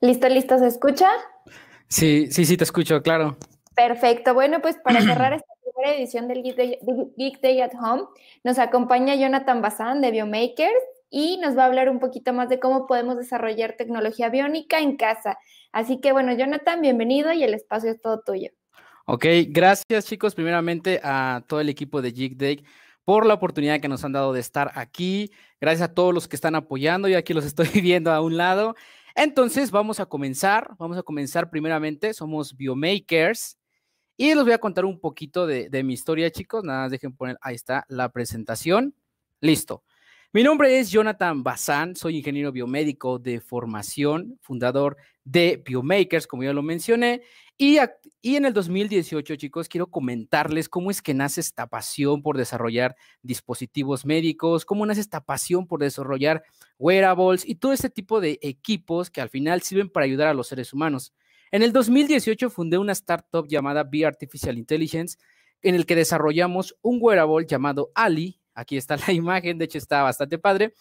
¿Listo, listo? ¿Se escucha? Sí, sí, sí, te escucho, claro. Perfecto. Bueno, pues para cerrar esta primera edición del Geek Day, at Home, nos acompaña Jonathan Bazán de Biomakers y nos va a hablar un poquito más de cómo podemos desarrollar tecnología biónica en casa. Así que bueno, Jonathan, bienvenido y el espacio es todo tuyo. Ok, gracias chicos, primeramente a todo el equipo de Geek Day por la oportunidad que nos han dado de estar aquí. Gracias a todos los que están apoyando, yo aquí los estoy viendo a un lado. Entonces vamos a comenzar, vamos a comenzar primeramente, somos Biomakers y les voy a contar un poquito de, mi historia, chicos, nada más dejen poner, ahí está la presentación, listo. Mi nombre es Jonathan Bazán, soy ingeniero biomédico de formación, fundador de Biomakers, como ya lo mencioné. Y, y, en el 2018, chicos, quiero comentarles cómo es que nace esta pasión por desarrollar dispositivos médicos, cómo nace esta pasión por desarrollar wearables y todo este tipo de equipos que al final sirven para ayudar a los seres humanos. En el 2018 fundé una startup llamada Be Artificial Intelligence, en el que desarrollamos un wearable llamado Ali. Aquí está la imagen, de hecho está bastante padre,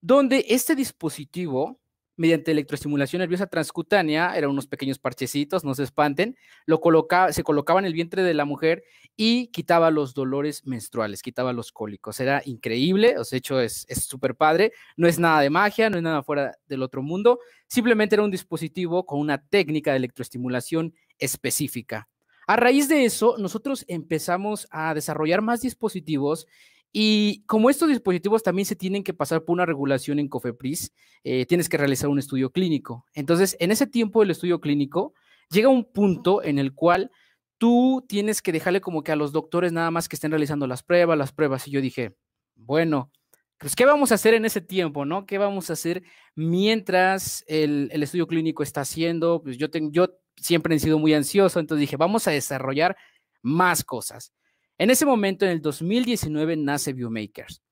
donde este dispositivo mediante electroestimulación nerviosa transcutánea, eran unos pequeños parchecitos, no se espanten, lo colocaba, se colocaba en el vientre de la mujer y quitaba los dolores menstruales, quitaba los cólicos. Era increíble, os he hecho es súper padre, no es nada de magia, no es nada fuera del otro mundo, simplemente era un dispositivo con una técnica de electroestimulación específica. A raíz de eso, nosotros empezamos a desarrollar más dispositivos y como estos dispositivos también se tienen que pasar por una regulación en COFEPRIS, eh, tienes que realizar un estudio clínico. Entonces, en ese tiempo del estudio clínico, llega un punto en el cual tú tienes que dejarle como que a los doctores nada más que estén realizando las pruebas, las pruebas. Y yo dije, bueno, pues ¿qué vamos a hacer en ese tiempo, no? ¿Qué vamos a hacer mientras el, estudio clínico está haciendo? Pues yo, yo siempre he sido muy ansioso, entonces dije, vamos a desarrollar más cosas. En ese momento, en el 2019, nace Biomakers.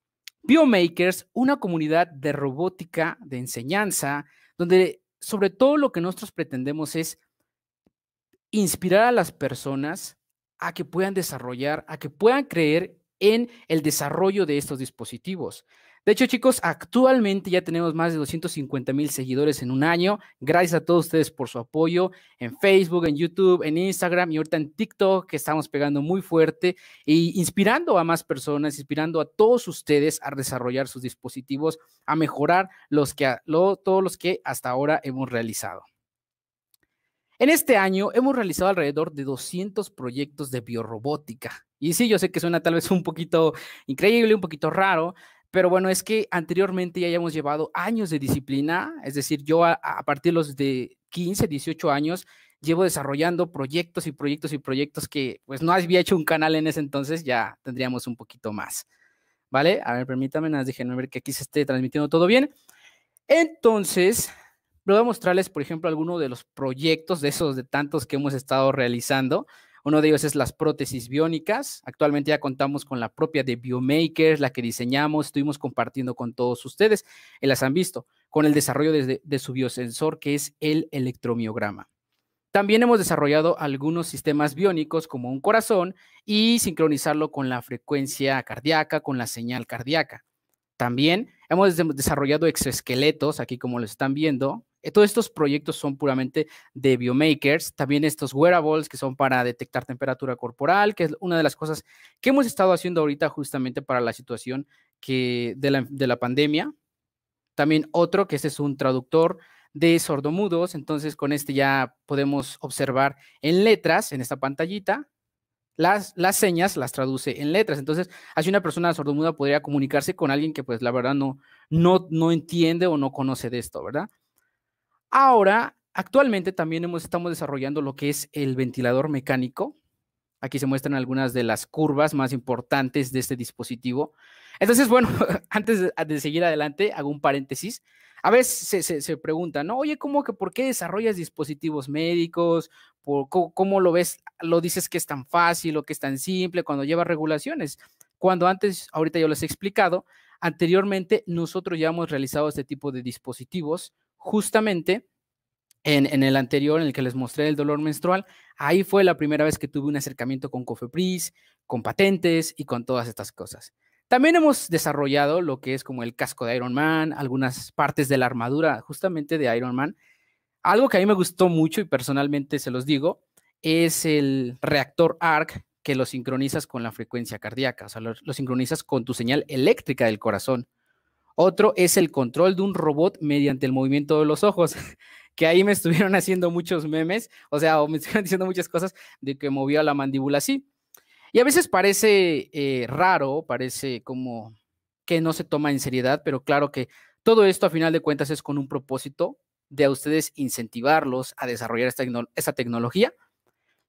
Biomakers, una comunidad de robótica, de enseñanza, donde sobre todo lo que nosotros pretendemos es inspirar a las personas a que puedan desarrollar, a que puedan creer en el desarrollo de estos dispositivos. De hecho, chicos, actualmente ya tenemos más de 250 mil seguidores en un año. Gracias a todos ustedes por su apoyo en Facebook, en YouTube, en Instagram y ahorita en TikTok, que estamos pegando muy fuerte e inspirando a más personas, inspirando a todos ustedes a desarrollar sus dispositivos, a mejorar los que, todos los que hasta ahora hemos realizado. En este año hemos realizado alrededor de 200 proyectos de biorrobótica. Y sí, yo sé que suena tal vez un poquito increíble, un poquito raro, pero bueno, es que anteriormente ya hayamos llevado años de disciplina, es decir, yo a, partir de los de 15, 18 años llevo desarrollando proyectos y proyectos y proyectos que pues no había hecho un canal en ese entonces, ya tendríamos un poquito más. ¿Vale? A ver, permítanme, nada, dije, ver que aquí se esté transmitiendo todo bien. Entonces, voy a mostrarles, por ejemplo, algunos de los proyectos de esos de tantos que hemos estado realizando. Uno de ellos es las prótesis biónicas. Actualmente ya contamos con la propia de Biomaker, la que diseñamos, estuvimos compartiendo con todos ustedes, y las han visto, con el desarrollo de, su biosensor, que es el electromiograma. También hemos desarrollado algunos sistemas biónicos como un corazón y sincronizarlo con la frecuencia cardíaca, con la señal cardíaca. También hemos desarrollado exoesqueletos, aquí como lo están viendo, eh, todos estos proyectos son puramente de biomakers, también estos wearables que son para detectar temperatura corporal, que es una de las cosas que hemos estado haciendo ahorita justamente para la situación que de, la, pandemia. También otro que este es un traductor de sordomudos, entonces con este ya podemos observar en letras, en esta pantallita, las, las, señas las traduce en letras. Entonces, así una persona sordomuda podría comunicarse con alguien que, pues, la verdad no, no, no entiende o no conoce de esto, ¿verdad? Ahora, actualmente también estamos desarrollando lo que es el ventilador mecánico. Aquí se muestran algunas de las curvas más importantes de este dispositivo. Entonces, bueno, antes de, seguir adelante, hago un paréntesis. A veces se, se, preguntan, ¿no? Oye, ¿cómo que por qué desarrollas dispositivos médicos? Por, ¿cómo, ¿Cómo lo ves? ¿Lo dices que es tan fácil o que es tan simple cuando lleva regulaciones? Cuando antes, ahorita yo les he explicado, anteriormente nosotros ya hemos realizado este tipo de dispositivos justamente en, el anterior, en el que les mostré el dolor menstrual, ahí fue la primera vez que tuve un acercamiento con Cofepris, con patentes y con todas estas cosas. También hemos desarrollado lo que es como el casco de Iron Man, algunas partes de la armadura justamente de Iron Man. Algo que a mí me gustó mucho y personalmente se los digo, es el reactor ARC que lo sincronizas con la frecuencia cardíaca, o sea, lo sincronizas con tu señal eléctrica del corazón. Otro es el control de un robot mediante el movimiento de los ojos, que ahí me estuvieron haciendo muchos memes, o sea, me estuvieron diciendo muchas cosas de que movió la mandíbula así. Y a veces parece eh, raro, parece como que no se toma en seriedad, pero claro que todo esto a final de cuentas es con un propósito de a ustedes incentivarlos a desarrollar esta, esta tecnología,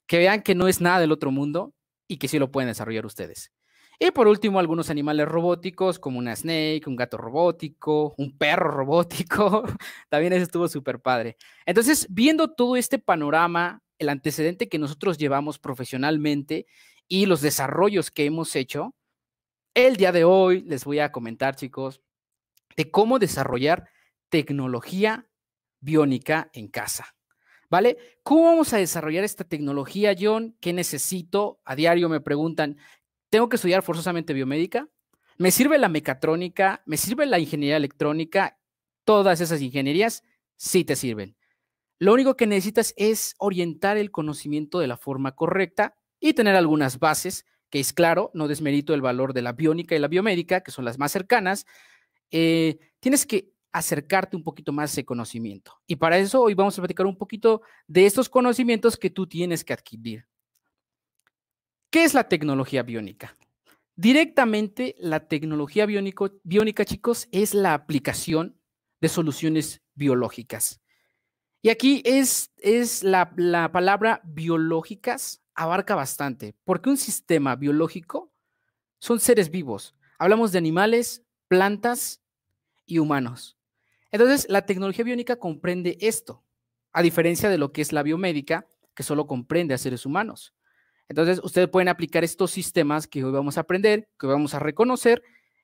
que vean que no es nada del otro mundo y que sí lo pueden desarrollar ustedes. Y por último, algunos animales robóticos, como una snake, un gato robótico, un perro robótico. También eso estuvo súper padre. Entonces, viendo todo este panorama, el antecedente que nosotros llevamos profesionalmente y los desarrollos que hemos hecho, el día de hoy les voy a comentar, chicos, de cómo desarrollar tecnología biónica en casa. ¿Vale? ¿Cómo vamos a desarrollar esta tecnología, John? ¿Qué necesito? A diario me preguntan, tengo que estudiar forzosamente biomédica, me sirve la mecatrónica, me sirve la ingeniería electrónica, todas esas ingenierías sí te sirven. Lo único que necesitas es orientar el conocimiento de la forma correcta y tener algunas bases, que es claro, no desmerito el valor de la biónica y la biomédica, que son las más cercanas. Eh, tienes que acercarte un poquito más a ese conocimiento. Y para eso hoy vamos a platicar un poquito de estos conocimientos que tú tienes que adquirir. ¿Qué es la tecnología biónica? Directamente, la tecnología biónica, chicos, es la aplicación de soluciones biológicas. Y aquí es, la, la palabra biológicas abarca bastante, porque un sistema biológico son seres vivos. Hablamos de animales, plantas y humanos. Entonces, la tecnología biónica comprende esto, a diferencia de lo que es la biomédica, que solo comprende a seres humanos. Entonces, ustedes pueden aplicar estos sistemas que hoy vamos a aprender, que hoy vamos a reconocer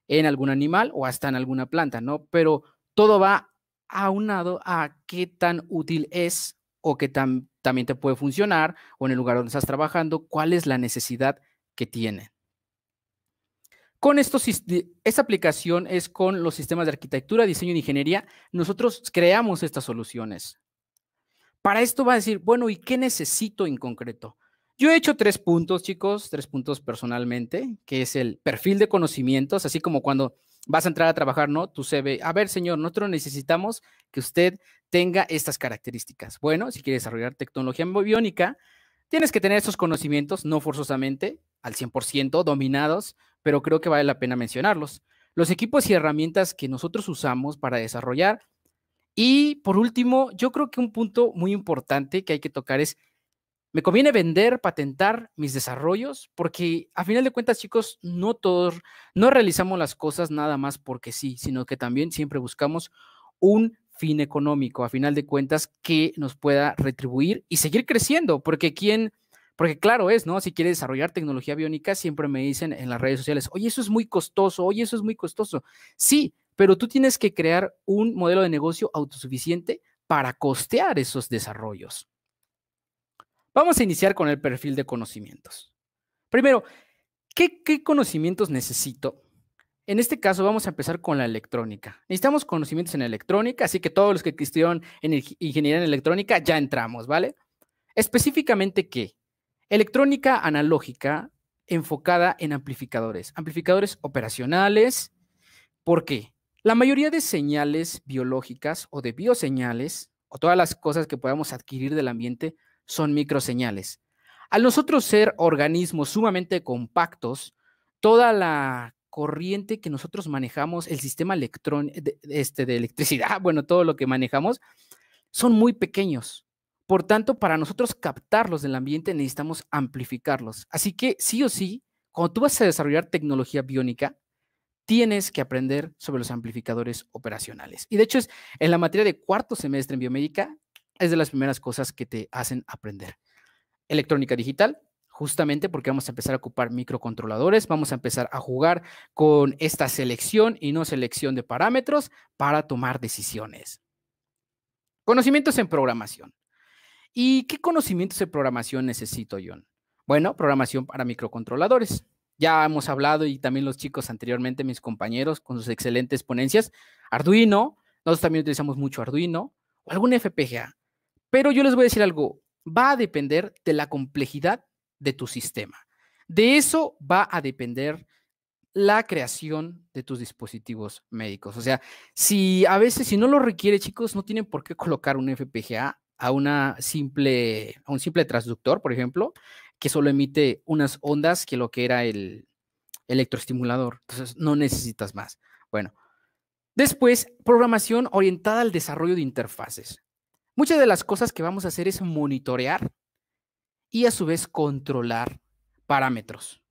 en algún animal o hasta en alguna planta, ¿no? Pero todo va aunado a qué tan útil es o qué tan también te puede funcionar o en el lugar donde estás trabajando, cuál es la necesidad que tiene. Con esta aplicación es con los sistemas de arquitectura, diseño y ingeniería. Nosotros creamos estas soluciones. Para esto va a decir, bueno, ¿y qué necesito en concreto? Yo he hecho tres puntos, chicos, tres puntos personalmente, que es el perfil de conocimientos, así como cuando vas a entrar a trabajar, ¿no? Tu CV. A ver, señor, nosotros necesitamos que usted tenga estas características. Bueno, si quieres desarrollar tecnología biónica, tienes que tener esos conocimientos, no forzosamente al 100% dominados, pero creo que vale la pena mencionarlos. Los equipos y herramientas que nosotros usamos para desarrollar. Y por último, yo creo que un punto muy importante que hay que tocar es me conviene vender, patentar mis desarrollos, porque a final de cuentas, chicos, no todos, no realizamos las cosas nada más porque sí, sino que también siempre buscamos un fin económico, a final de cuentas, que nos pueda retribuir y seguir creciendo, porque quién, porque claro es, ¿no? Si quiere desarrollar tecnología biónica, siempre me dicen en las redes sociales, oye, eso es muy costoso, oye, eso es muy costoso. Sí, pero tú tienes que crear un modelo de negocio autosuficiente para costear esos desarrollos. Vamos a iniciar con el perfil de conocimientos. Primero, ¿qué, conocimientos necesito? En este caso vamos a empezar con la electrónica. Necesitamos conocimientos en electrónica, así que todos los que estudiaron en ingeniería en electrónica ya entramos, ¿vale? Específicamente qué? Electrónica analógica enfocada en amplificadores, amplificadores operacionales. ¿Por qué? La mayoría de señales biológicas o de bioseñales o todas las cosas que podamos adquirir del ambiente son microseñales. Al nosotros ser organismos sumamente compactos, toda la corriente que nosotros manejamos, el sistema electrón, este, de electricidad, bueno, todo lo que manejamos, son muy pequeños. Por tanto, para nosotros captarlos del ambiente necesitamos amplificarlos. Así que sí o sí, cuando tú vas a desarrollar tecnología biónica, tienes que aprender sobre los amplificadores operacionales. Y de hecho es en la materia de cuarto semestre en biomédica, es de las primeras cosas que te hacen aprender. Electrónica digital, justamente porque vamos a empezar a ocupar microcontroladores, vamos a empezar a jugar con esta selección y no selección de parámetros para tomar decisiones. Conocimientos en programación. ¿Y qué conocimientos de programación necesito, John? Bueno, programación para microcontroladores. Ya hemos hablado y también los chicos anteriormente, mis compañeros, con sus excelentes ponencias. Arduino, nosotros también utilizamos mucho Arduino, o algún FPGA. Pero yo les voy a decir algo, va a depender de la complejidad de tu sistema. De eso va a depender la creación de tus dispositivos médicos. O sea, si a veces, si no lo requiere, chicos, no tienen por qué colocar un FPGA a, una simple, a un simple transductor, por ejemplo, que solo emite unas ondas que lo que era el electroestimulador. Entonces, no necesitas más. Bueno, después, programación orientada al desarrollo de interfaces. Muchas de las cosas que vamos a hacer es monitorear y a su vez controlar parámetros.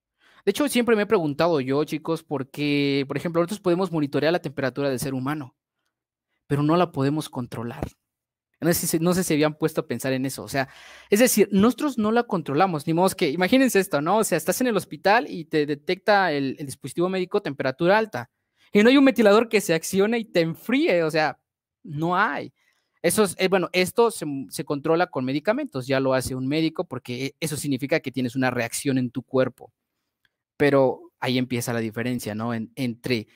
De hecho, siempre me he preguntado yo, chicos, por qué, por ejemplo, nosotros podemos monitorear la temperatura del ser humano, pero no la podemos controlar. No sé, si, no habían puesto a pensar en eso. O sea, es decir, nosotros no la controlamos, ni modo que, imagínense esto, ¿no? O sea, estás en el hospital y te detecta el, dispositivo médico temperatura alta. Y no hay un ventilador que se accione y te enfríe, o sea, no hay. Eh, bueno, esto mm, se, controla con medicamentos, ya lo hace un médico porque eh, eso significa que tienes una reacción en tu cuerpo. Pero ahí empieza la diferencia, ¿no? entre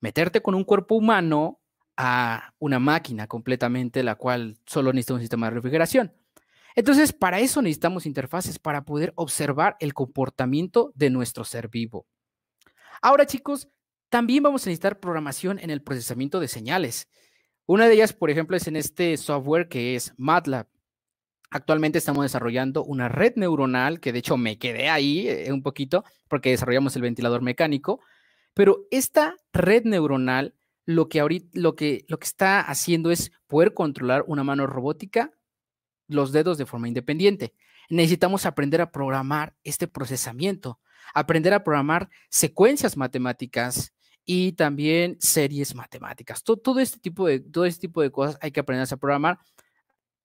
meterte con un cuerpo humano a una máquina completamente, la cual solo necesita un sistema de refrigeración. Entonces, para eso necesitamos interfaces, para poder observar el comportamiento de nuestro ser vivo. Ahora, chicos, también vamos a necesitar programación en el procesamiento de señales. Una de ellas, por ejemplo, es en este software que es MATLAB. Actualmente estamos desarrollando una red neuronal, que de hecho me quedé ahí eh, un poquito porque desarrollamos el ventilador mecánico, pero esta red neuronal lo que, ahorita, lo que, lo que está haciendo es poder controlar una mano robótica, los dedos de forma independiente. Necesitamos aprender a programar este procesamiento, aprender a programar secuencias matemáticas, y también series matemáticas. Todo, todo, este tipo de, todo este tipo de cosas hay que aprenderse a programar.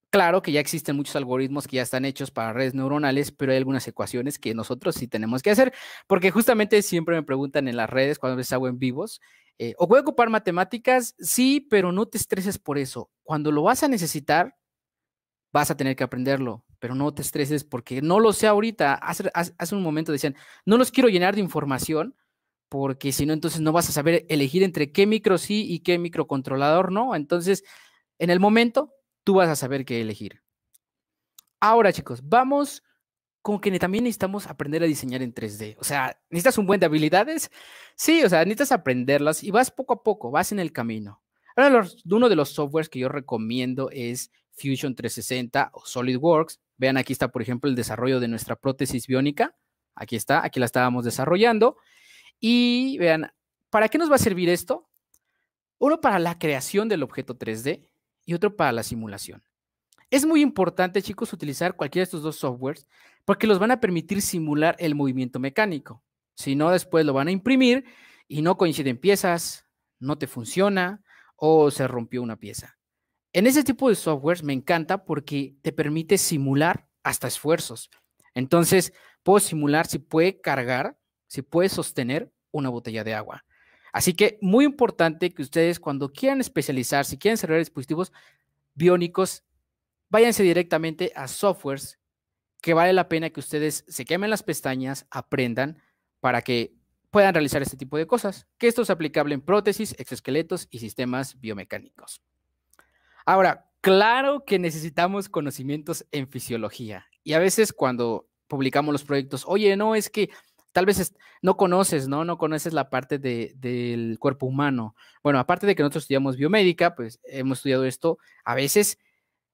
Claro que ya existen muchos algoritmos que ya están hechos para redes neuronales, pero hay algunas ecuaciones que nosotros sí tenemos que hacer, porque justamente siempre me preguntan en las redes cuando les hago en vivos, eh, ¿o voy ocupar matemáticas? Sí, pero no te estreses por eso. Cuando lo vas a necesitar, vas a tener que aprenderlo, pero no te estreses porque no lo sé ahorita. Hace, hace un momento decían, no los quiero llenar de información porque si no, entonces no vas a saber elegir entre qué micro sí y qué microcontrolador no. Entonces, en el momento, tú vas a saber qué elegir. Ahora, chicos, vamos con que también necesitamos aprender a diseñar en 3D. O sea, necesitas un buen de habilidades. Sí, o sea, necesitas aprenderlas y vas poco a poco, vas en el camino. Ahora, uno de los softwares que yo recomiendo es Fusion 360 o SolidWorks. Vean, aquí está, por ejemplo, el desarrollo de nuestra prótesis biónica. Aquí está, aquí la estábamos desarrollando. Y vean, ¿para qué nos va a servir esto? Uno para la creación del objeto 3D y otro para la simulación. Es muy importante, chicos, utilizar cualquiera de estos dos softwares porque los van a permitir simular el movimiento mecánico. Si no, después lo van a imprimir y no coinciden piezas, no te funciona o se rompió una pieza. En ese tipo de softwares me encanta porque te permite simular hasta esfuerzos. Entonces, puedo simular si puede cargar si puede sostener una botella de agua. Así que muy importante que ustedes cuando quieran especializar, si quieren cerrar dispositivos biónicos, váyanse directamente a softwares que vale la pena que ustedes se quemen las pestañas, aprendan para que puedan realizar este tipo de cosas, que esto es aplicable en prótesis, exoesqueletos y sistemas biomecánicos. Ahora, claro que necesitamos conocimientos en fisiología y a veces cuando publicamos los proyectos, oye, no, es que tal vez no conoces, ¿no? No conoces la parte del cuerpo humano. Bueno, aparte de que nosotros estudiamos biomédica, pues hemos estudiado esto a veces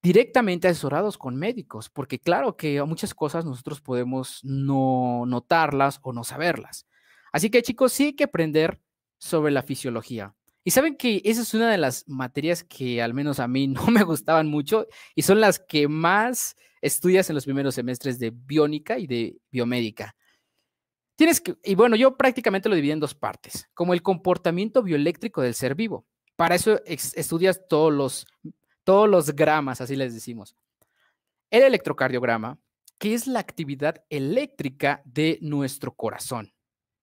directamente asesorados con médicos, porque claro que muchas cosas nosotros podemos no notarlas o no saberlas. Así que chicos, sí hay que aprender sobre la fisiología. Y saben que esa es una de las materias que al menos a mí no me gustaban mucho y son las que más estudias en los primeros semestres de biónica y de biomédica. Tienes que, y bueno, yo prácticamente lo dividí en dos partes, como el comportamiento bioeléctrico del ser vivo. Para eso estudias todos los, todos los gramas, así les decimos. El electrocardiograma, que es la actividad eléctrica de nuestro corazón.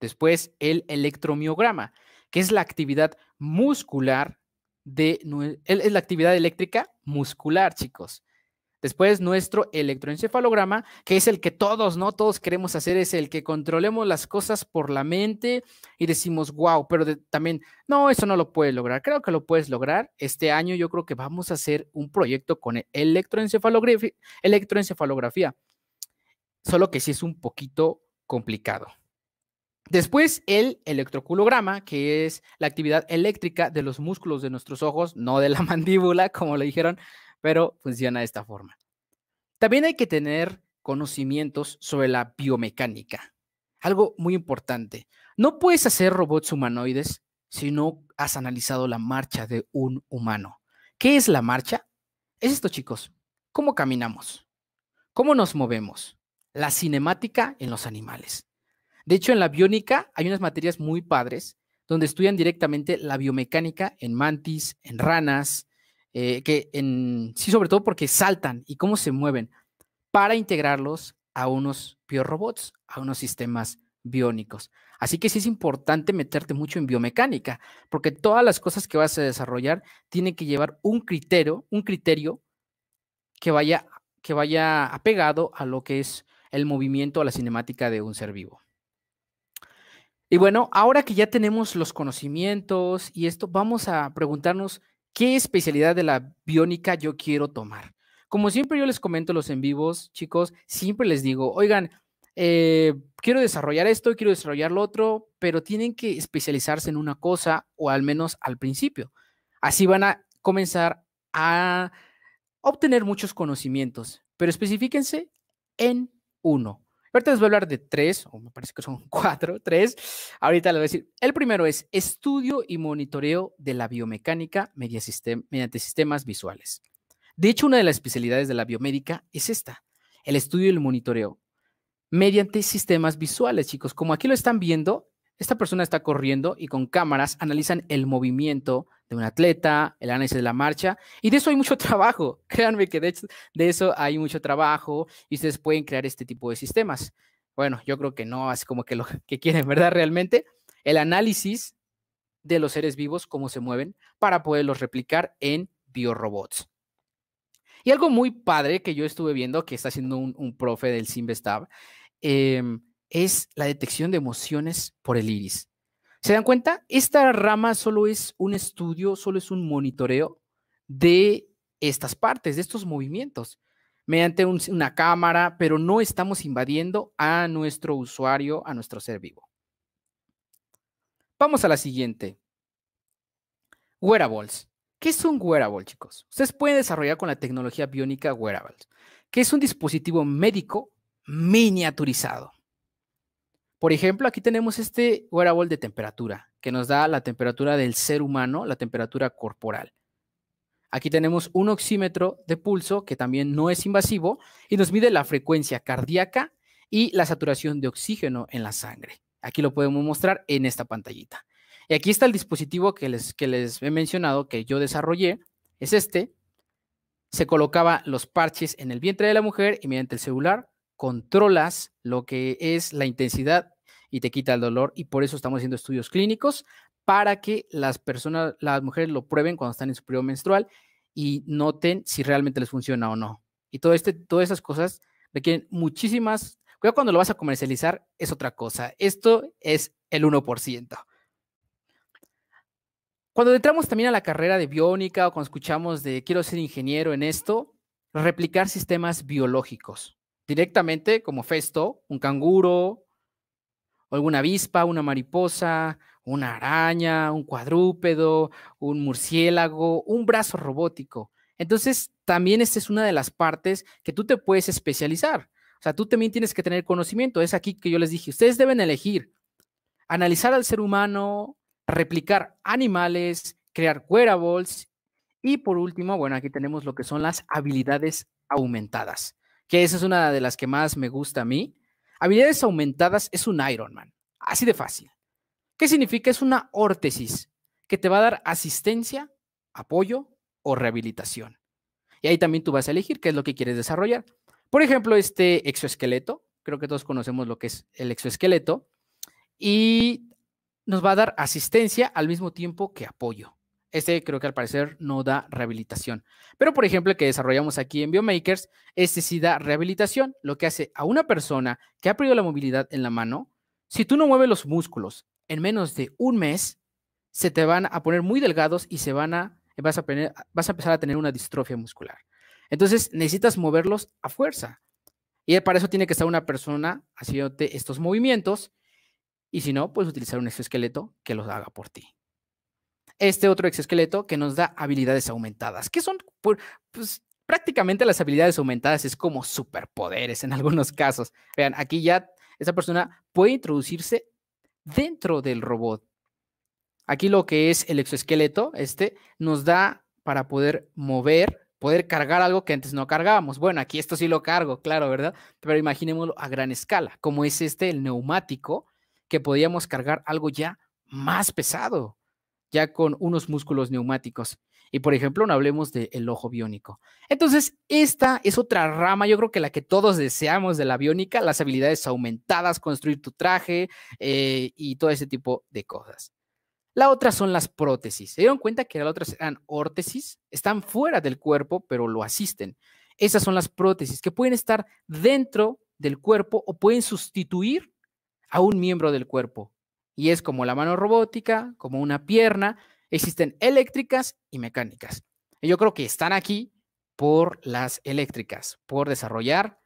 Después, el electromiograma, que es la actividad muscular de es la actividad eléctrica muscular, chicos. Después nuestro electroencefalograma, que es el que todos, ¿no? Todos queremos hacer, es el que controlemos las cosas por la mente y decimos, wow, pero también, no, eso no lo puedes lograr, creo que lo puedes lograr. Este año yo creo que vamos a hacer un proyecto con electroencefalografía, electroencefalografía, solo que sí es un poquito complicado. Después el electroculograma, que es la actividad eléctrica de los músculos de nuestros ojos, no de la mandíbula, como le dijeron pero funciona de esta forma. También hay que tener conocimientos sobre la biomecánica, algo muy importante. No puedes hacer robots humanoides si no has analizado la marcha de un humano. ¿Qué es la marcha? Es esto, chicos. ¿Cómo caminamos? ¿Cómo nos movemos? La cinemática en los animales. De hecho, en la biónica hay unas materias muy padres donde estudian directamente la biomecánica en mantis, en ranas, eh, que en, sí, sobre todo porque saltan y cómo se mueven, para integrarlos a unos biorobots, a unos sistemas biónicos. Así que sí es importante meterte mucho en biomecánica, porque todas las cosas que vas a desarrollar tienen que llevar un criterio, un criterio que vaya, que vaya apegado a lo que es el movimiento, a la cinemática de un ser vivo. Y bueno, ahora que ya tenemos los conocimientos y esto, vamos a preguntarnos ¿Qué especialidad de la biónica yo quiero tomar? Como siempre yo les comento los en vivos, chicos, siempre les digo, oigan, eh, quiero desarrollar esto, quiero desarrollar lo otro, pero tienen que especializarse en una cosa o al menos al principio. Así van a comenzar a obtener muchos conocimientos, pero especifíquense en uno. Ahorita les voy a hablar de tres, o me parece que son cuatro, tres. Ahorita les voy a decir. El primero es estudio y monitoreo de la biomecánica mediante sistemas visuales. De hecho, una de las especialidades de la biomédica es esta, el estudio y el monitoreo mediante sistemas visuales, chicos. Como aquí lo están viendo, esta persona está corriendo y con cámaras analizan el movimiento de un atleta, el análisis de la marcha, y de eso hay mucho trabajo. Créanme que de, hecho, de eso hay mucho trabajo y ustedes pueden crear este tipo de sistemas. Bueno, yo creo que no así como que lo que quieren, ¿verdad? Realmente, el análisis de los seres vivos, cómo se mueven, para poderlos replicar en biorobots. Y algo muy padre que yo estuve viendo que está haciendo un, profe del Simvestab, em, es la detección de emociones por el iris. ¿Se dan cuenta? Esta rama solo es un estudio, solo es un monitoreo de estas partes, de estos movimientos, mediante una cámara, pero no estamos invadiendo a nuestro usuario, a nuestro ser vivo. Vamos a la siguiente. Wearables. ¿Qué es un wearable, chicos? Ustedes pueden desarrollar con la tecnología biónica wearables, que es un dispositivo médico miniaturizado. Por ejemplo, aquí tenemos este wearable de temperatura, que nos da la temperatura del ser humano, la temperatura corporal. Aquí tenemos un oxímetro de pulso que también no es invasivo y nos mide la frecuencia cardíaca y la saturación de oxígeno en la sangre. Aquí lo podemos mostrar en esta pantallita. Y aquí está el dispositivo que les, que les he mencionado que yo desarrollé. Es este. Se colocaba los parches en el vientre de la mujer y mediante el celular controlas lo que es la intensidad y te quita el dolor y por eso estamos haciendo estudios clínicos para que las personas, las mujeres lo prueben cuando están en su periodo menstrual y noten si realmente les funciona o no. Y todo este, todas esas cosas requieren muchísimas. Cuidado cuando lo vas a comercializar, es otra cosa. Esto es el 1%. Cuando entramos también a la carrera de biónica o cuando escuchamos de quiero ser ingeniero en esto, replicar sistemas biológicos directamente como Festo, un canguro, alguna avispa, una mariposa, una araña, un cuadrúpedo, un murciélago, un brazo robótico. Entonces, también esta es una de las partes que tú te puedes especializar. O sea, tú también tienes que tener conocimiento. Es aquí que yo les dije, ustedes deben elegir, analizar al ser humano, replicar animales, crear wearables y por último, bueno, aquí tenemos lo que son las habilidades aumentadas que esa es una de las que más me gusta a mí. Habilidades aumentadas es un Iron Man, así de fácil. ¿Qué significa? Es una órtesis que te va a dar asistencia, apoyo o rehabilitación. Y ahí también tú vas a elegir qué es lo que quieres desarrollar. Por ejemplo, este exoesqueleto, creo que todos conocemos lo que es el exoesqueleto, y nos va a dar asistencia al mismo tiempo que apoyo. Este creo que al parecer no da rehabilitación. Pero por ejemplo, el que desarrollamos aquí en Biomakers, este sí da rehabilitación, lo que hace a una persona que ha perdido la movilidad en la mano, si tú no mueves los músculos en menos de un mes, se te van a poner muy delgados y se van a, vas, a vas a empezar a tener una distrofia muscular. Entonces necesitas moverlos a fuerza. Y para eso tiene que estar una persona haciéndote estos movimientos. Y si no, puedes utilizar un exoesqueleto que los haga por ti este otro exoesqueleto que nos da habilidades aumentadas, que son pues, prácticamente las habilidades aumentadas es como superpoderes en algunos casos. Vean, aquí ya esa persona puede introducirse dentro del robot. Aquí lo que es el exoesqueleto, este nos da para poder mover, poder cargar algo que antes no cargábamos. Bueno, aquí esto sí lo cargo, claro, ¿verdad? Pero imaginémoslo a gran escala, como es este el neumático, que podíamos cargar algo ya más pesado ya con unos músculos neumáticos. Y por ejemplo, no hablemos del el ojo biónico. Entonces, esta es otra rama, yo creo que la que todos deseamos de la biónica, las habilidades aumentadas, construir tu traje eh, y todo ese tipo de cosas. La otra son las prótesis. Se dieron cuenta que las otras eran órtesis, están fuera del cuerpo, pero lo asisten. Esas son las prótesis que pueden estar dentro del cuerpo o pueden sustituir a un miembro del cuerpo y es como la mano robótica, como una pierna, existen eléctricas y mecánicas. Y yo creo que están aquí por las eléctricas, por desarrollar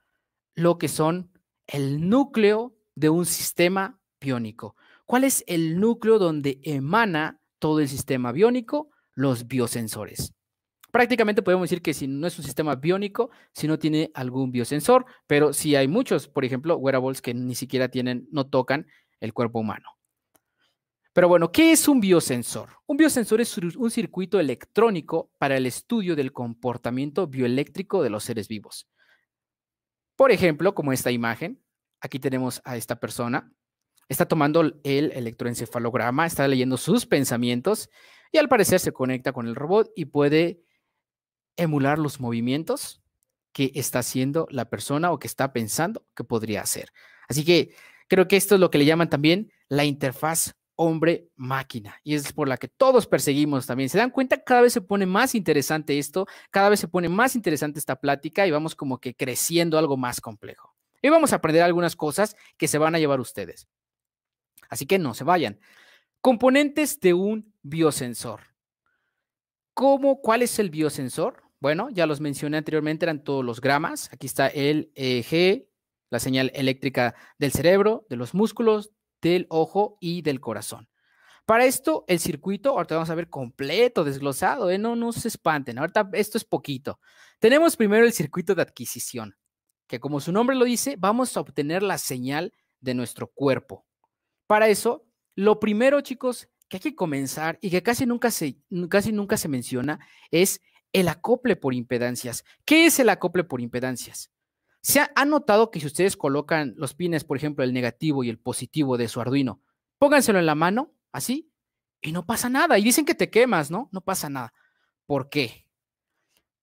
lo que son el núcleo de un sistema biónico. ¿Cuál es el núcleo donde emana todo el sistema biónico? Los biosensores. Prácticamente podemos decir que si no es un sistema biónico, si no tiene algún biosensor, pero si hay muchos, por ejemplo, wearables que ni siquiera tienen, no tocan el cuerpo humano. Pero bueno, ¿qué es un biosensor? Un biosensor es un circuito electrónico para el estudio del comportamiento bioeléctrico de los seres vivos. Por ejemplo, como esta imagen, aquí tenemos a esta persona, está tomando el electroencefalograma, está leyendo sus pensamientos y al parecer se conecta con el robot y puede emular los movimientos que está haciendo la persona o que está pensando que podría hacer. Así que creo que esto es lo que le llaman también la interfaz hombre máquina y es por la que todos perseguimos también. ¿Se dan cuenta? Cada vez se pone más interesante esto, cada vez se pone más interesante esta plática y vamos como que creciendo algo más complejo. Y vamos a aprender algunas cosas que se van a llevar ustedes. Así que no se vayan. Componentes de un biosensor. ¿Cómo, ¿Cuál es el biosensor? Bueno, ya los mencioné anteriormente, eran todos los gramas. Aquí está el EEG, la señal eléctrica del cerebro, de los músculos, del ojo y del corazón. Para esto, el circuito, ahorita vamos a ver completo, desglosado, ¿eh? no, nos se espanten, ahorita esto es poquito. Tenemos primero el circuito de adquisición, que como su nombre lo dice, vamos a obtener la señal de nuestro cuerpo. Para eso, lo primero, chicos, que hay que comenzar y que casi nunca se, casi nunca se menciona es el acople por impedancias. ¿Qué es el acople por impedancias? Se ha, notado que si ustedes colocan los pines, por ejemplo, el negativo y el positivo de su Arduino, pónganselo en la mano, así, y no pasa nada. Y dicen que te quemas, ¿no? No pasa nada. ¿Por qué?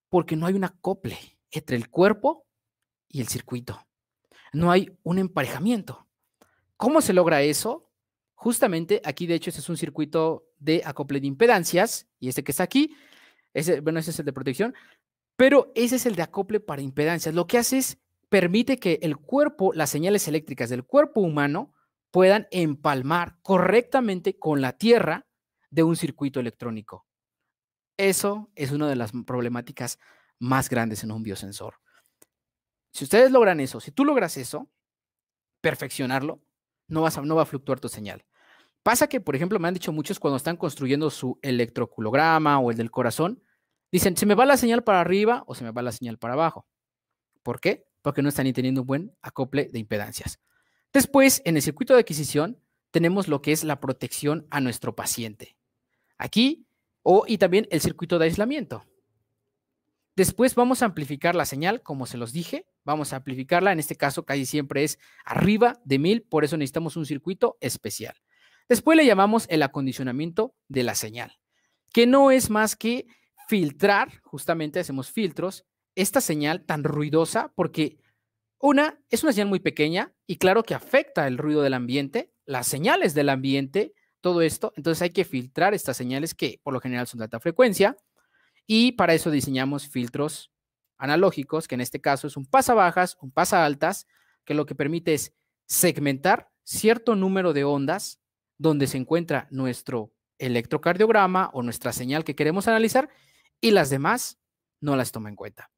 Porque no hay un acople entre el cuerpo y el circuito. No hay un emparejamiento. ¿Cómo se logra eso? Justamente aquí, de hecho, este es un circuito de acople de impedancias, y este que está aquí, bueno, ese es el de protección, pero ese es el de acople para impedancias. Lo que hace es permite que el cuerpo, las señales eléctricas del cuerpo humano puedan empalmar correctamente con la tierra de un circuito electrónico. Eso es una de las problemáticas más grandes en un biosensor. Si ustedes logran eso, si tú logras eso, perfeccionarlo, no, vas a, no va a fluctuar tu señal. Pasa que, por ejemplo, me han dicho muchos cuando están construyendo su electroculograma o el del corazón, dicen, se me va la señal para arriba o se me va la señal para abajo. ¿Por qué? porque no están ni teniendo un buen acople de impedancias. Después, en el circuito de adquisición, tenemos lo que es la protección a nuestro paciente. Aquí, o, y también el circuito de aislamiento. Después vamos a amplificar la señal, como se los dije, vamos a amplificarla, en este caso casi siempre es arriba de 1000, por eso necesitamos un circuito especial. Después le llamamos el acondicionamiento de la señal, que no es más que filtrar, justamente hacemos filtros esta señal tan ruidosa porque una es una señal muy pequeña y claro que afecta el ruido del ambiente, las señales del ambiente, todo esto, entonces hay que filtrar estas señales que por lo general son de alta frecuencia y para eso diseñamos filtros analógicos, que en este caso es un pasa bajas, un pasa altas, que lo que permite es segmentar cierto número de ondas donde se encuentra nuestro electrocardiograma o nuestra señal que queremos analizar y las demás no las toma en cuenta.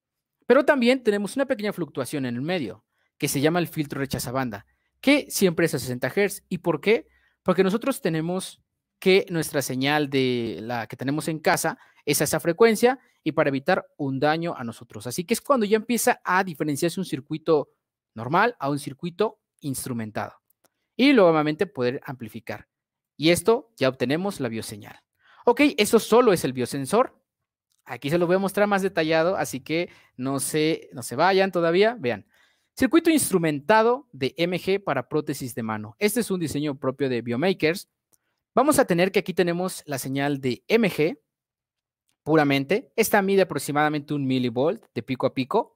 Pero también tenemos una pequeña fluctuación en el medio, que se llama el filtro rechazabanda, que siempre es a 60 Hz. ¿Y por qué? Porque nosotros tenemos que nuestra señal de la que tenemos en casa es a esa frecuencia y para evitar un daño a nosotros. Así que es cuando ya empieza a diferenciarse un circuito normal a un circuito instrumentado. Y luego, obviamente, poder amplificar. Y esto ya obtenemos la bioseñal. Ok, eso solo es el biosensor. Aquí se los voy a mostrar más detallado, así que no se, no se vayan todavía. Vean. Circuito instrumentado de MG para prótesis de mano. Este es un diseño propio de Biomakers. Vamos a tener que aquí tenemos la señal de MG puramente. Esta mide aproximadamente un milivolt de pico a pico.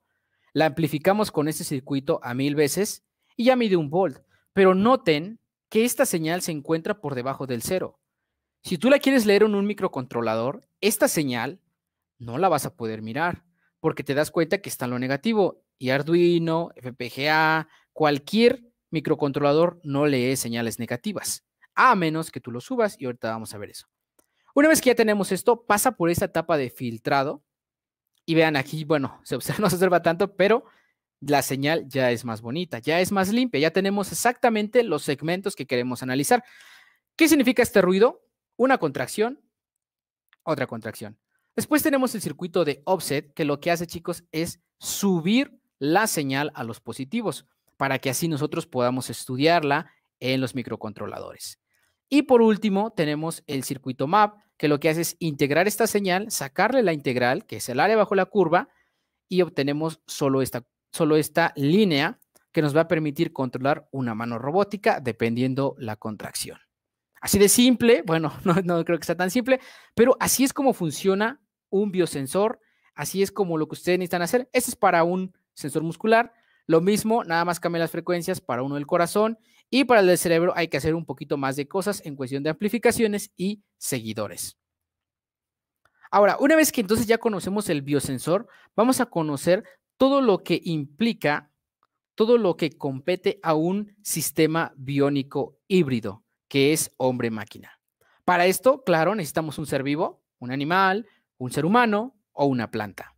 La amplificamos con este circuito a mil veces y ya mide un volt. Pero noten que esta señal se encuentra por debajo del cero. Si tú la quieres leer en un microcontrolador, esta señal no la vas a poder mirar porque te das cuenta que está lo negativo y Arduino, FPGA, cualquier microcontrolador no lee señales negativas, a menos que tú lo subas y ahorita vamos a ver eso. Una vez que ya tenemos esto, pasa por esta etapa de filtrado y vean aquí, bueno, se no se observa tanto, pero la señal ya es más bonita, ya es más limpia, ya tenemos exactamente los segmentos que queremos analizar. ¿Qué significa este ruido? Una contracción, otra contracción. Después tenemos el circuito de offset, que lo que hace, chicos, es subir la señal a los positivos para que así nosotros podamos estudiarla en los microcontroladores. Y por último, tenemos el circuito map, que lo que hace es integrar esta señal, sacarle la integral, que es el área bajo la curva, y obtenemos solo esta, solo esta línea que nos va a permitir controlar una mano robótica dependiendo la contracción. Así de simple, bueno, no, no creo que sea tan simple, pero así es como funciona un biosensor. Así es como lo que ustedes necesitan hacer. Este es para un sensor muscular. Lo mismo, nada más cambia las frecuencias para uno del corazón y para el del cerebro hay que hacer un poquito más de cosas en cuestión de amplificaciones y seguidores. Ahora, una vez que entonces ya conocemos el biosensor, vamos a conocer todo lo que implica, todo lo que compete a un sistema biónico híbrido, que es hombre-máquina. Para esto, claro, necesitamos un ser vivo, un animal, un ser humano o una planta.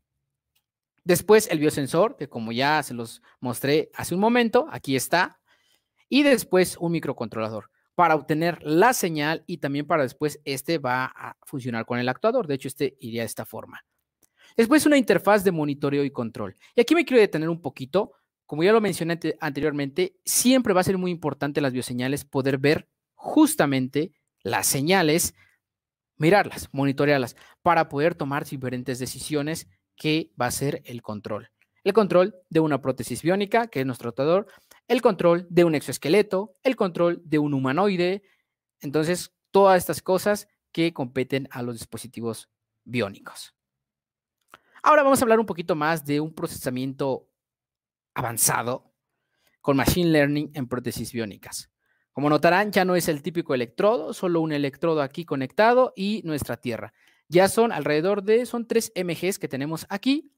Después el biosensor, que como ya se los mostré hace un momento, aquí está. Y después un microcontrolador para obtener la señal y también para después este va a funcionar con el actuador. De hecho, este iría de esta forma. Después una interfaz de monitoreo y control. Y aquí me quiero detener un poquito. Como ya lo mencioné anteriormente, siempre va a ser muy importante las bioseñales poder ver justamente las señales mirarlas, monitorearlas, para poder tomar diferentes decisiones que va a ser el control. El control de una prótesis biónica, que es nuestro tratador, el control de un exoesqueleto, el control de un humanoide. Entonces, todas estas cosas que competen a los dispositivos biónicos. Ahora vamos a hablar un poquito más de un procesamiento avanzado con Machine Learning en prótesis biónicas. Como notarán, ya no es el típico electrodo, solo un electrodo aquí conectado y nuestra tierra. Ya son alrededor de, son tres MGs que tenemos aquí,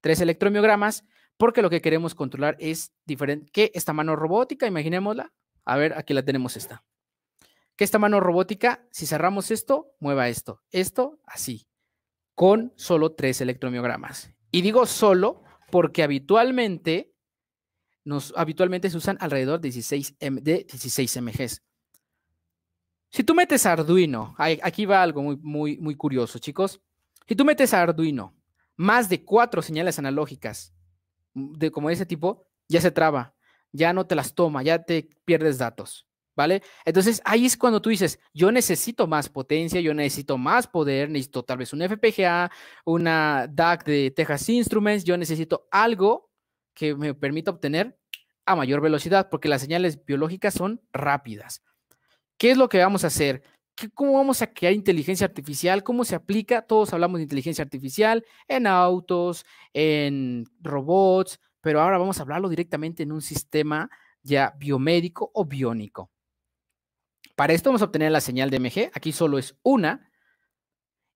tres electromiogramas, porque lo que queremos controlar es diferente que esta mano robótica, imaginémosla. A ver, aquí la tenemos esta. Que esta mano robótica, si cerramos esto, mueva esto, esto, así, con solo tres electromiogramas. Y digo solo porque habitualmente nos, habitualmente se usan alrededor de 16, 16 MGs. Si tú metes Arduino, aquí va algo muy, muy, muy curioso, chicos. Si tú metes a Arduino más de cuatro señales analógicas, mm, de, como ese tipo, ya se traba, ya no te las toma, ya te pierdes datos, ¿vale? Entonces ahí es cuando tú dices, yo necesito más potencia, yo necesito más poder, necesito tal vez un FPGA, una DAC de Texas Instruments, yo necesito algo que me permita obtener a mayor velocidad, porque las señales biológicas son rápidas. ¿Qué es lo que vamos a hacer? ¿Cómo vamos a crear inteligencia artificial? ¿Cómo se aplica? Todos hablamos de inteligencia artificial en autos, en robots, pero ahora vamos a hablarlo directamente en un sistema ya biomédico o biónico. Para esto vamos a obtener la señal de MG, aquí solo es una,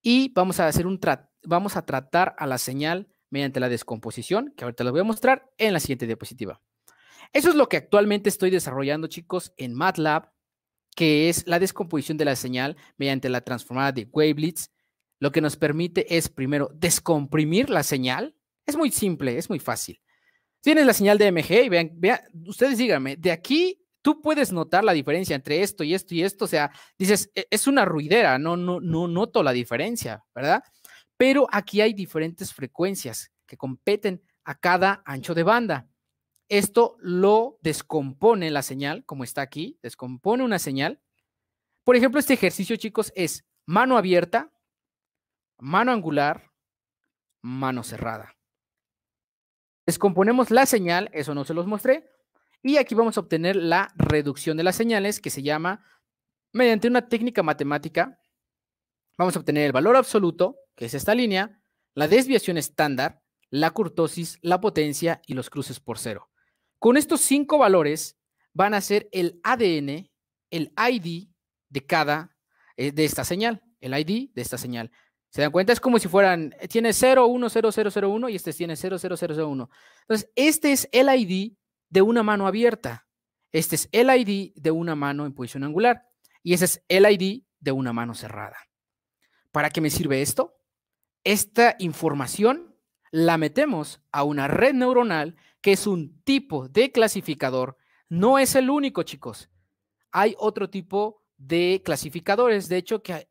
y vamos a hacer un vamos a tratar a la señal mediante la descomposición, que ahorita lo voy a mostrar en la siguiente diapositiva. Eso es lo que actualmente estoy desarrollando, chicos, en MATLAB, que es la descomposición de la señal mediante la transformada de wavelets. Lo que nos permite es, primero, descomprimir la señal. Es muy simple, es muy fácil. Tienes la señal de MG y vean, vean ustedes díganme, de aquí tú puedes notar la diferencia entre esto y esto y esto. O sea, dices, e, es una ruidera, no, no, no noto la diferencia, ¿verdad? pero aquí hay diferentes frecuencias que competen a cada ancho de banda. Esto lo descompone la señal, como está aquí, descompone una señal. Por ejemplo, este ejercicio, chicos, es mano abierta, mano angular, mano cerrada. Descomponemos la señal, eso no se los mostré, y aquí vamos a obtener la reducción de las señales que se llama, mediante una técnica matemática, vamos a obtener el valor absoluto que es esta línea, la desviación estándar, la curtosis, la potencia y los cruces por cero. Con estos cinco valores van a ser el ADN, el ID de cada, eh, de esta señal, el ID de esta señal. ¿Se dan cuenta? Es como si fueran, tiene 0, 1, 0, 0, 0, 1 y este tiene 0, 0, 0, 0, 1. Entonces, este es el ID de una mano abierta. Este es el ID de una mano en posición angular. Y ese es el ID de una mano cerrada. ¿Para qué me sirve esto? Esta información la metemos a una red neuronal que es un tipo de clasificador. No es el único, chicos. Hay otro tipo de clasificadores, de hecho, que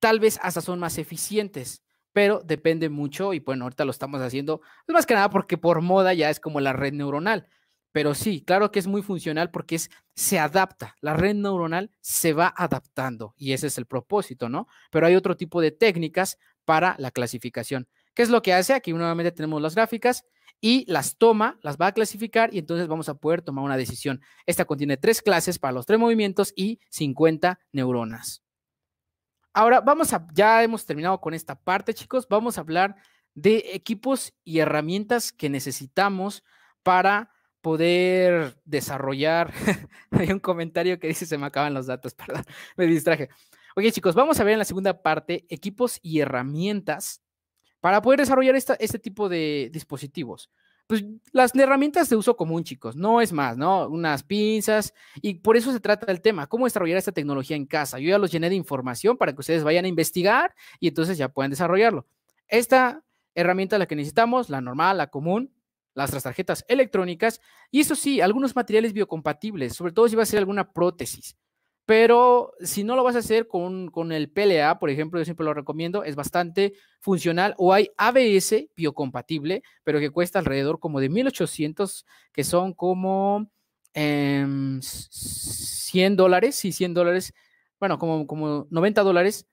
tal vez hasta son más eficientes, pero depende mucho y bueno, ahorita lo estamos haciendo pues, más que nada porque por moda ya es como la red neuronal. Pero sí, claro que es muy funcional porque es, se adapta, la red neuronal se va adaptando y ese es el propósito, ¿no? Pero hay otro tipo de técnicas para la clasificación. ¿Qué es lo que hace? Aquí nuevamente tenemos las gráficas y las toma, las va a clasificar y entonces vamos a poder tomar una decisión. Esta contiene tres clases para los tres movimientos y 50 neuronas. Ahora vamos a, ya hemos terminado con esta parte, chicos. Vamos a hablar de equipos y herramientas que necesitamos para poder desarrollar. Hay un comentario que dice se me acaban los datos, perdón, me distraje. Oye, chicos, vamos a ver en la segunda parte equipos y herramientas para poder desarrollar este tipo de dispositivos. Pues las herramientas de uso común, chicos, no es más, ¿no? Unas pinzas y por eso se trata del tema, cómo desarrollar esta tecnología en casa. Yo ya los llené de información para que ustedes vayan a investigar y entonces ya puedan desarrollarlo. Esta herramienta la que necesitamos, la normal, la común, las tarjetas electrónicas y eso sí, algunos materiales biocompatibles, sobre todo si va a ser alguna prótesis pero si no lo vas a hacer con, el PLA, por ejemplo, yo siempre lo recomiendo, es bastante funcional, o hay ABS biocompatible, pero que cuesta alrededor como de 1800, que son como 100 em, dólares, y 100 dólares, bueno, como, como 90 dólares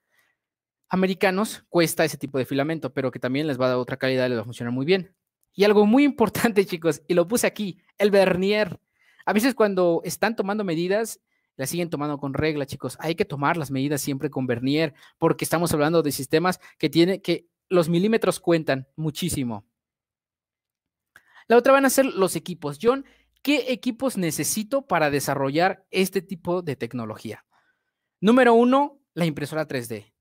americanos cuesta ese tipo de filamento, pero que también les va a dar otra calidad, les va a funcionar muy bien. Y algo muy importante, chicos, y lo puse aquí, el vernier. A veces cuando están tomando medidas, la siguen tomando con regla, chicos. Hay que tomar las medidas siempre con vernier, porque estamos hablando de sistemas que tiene que los milímetros cuentan muchísimo. La otra van a ser los equipos. John, ¿qué equipos necesito para desarrollar este tipo de tecnología? Número uno, la impresora 3D.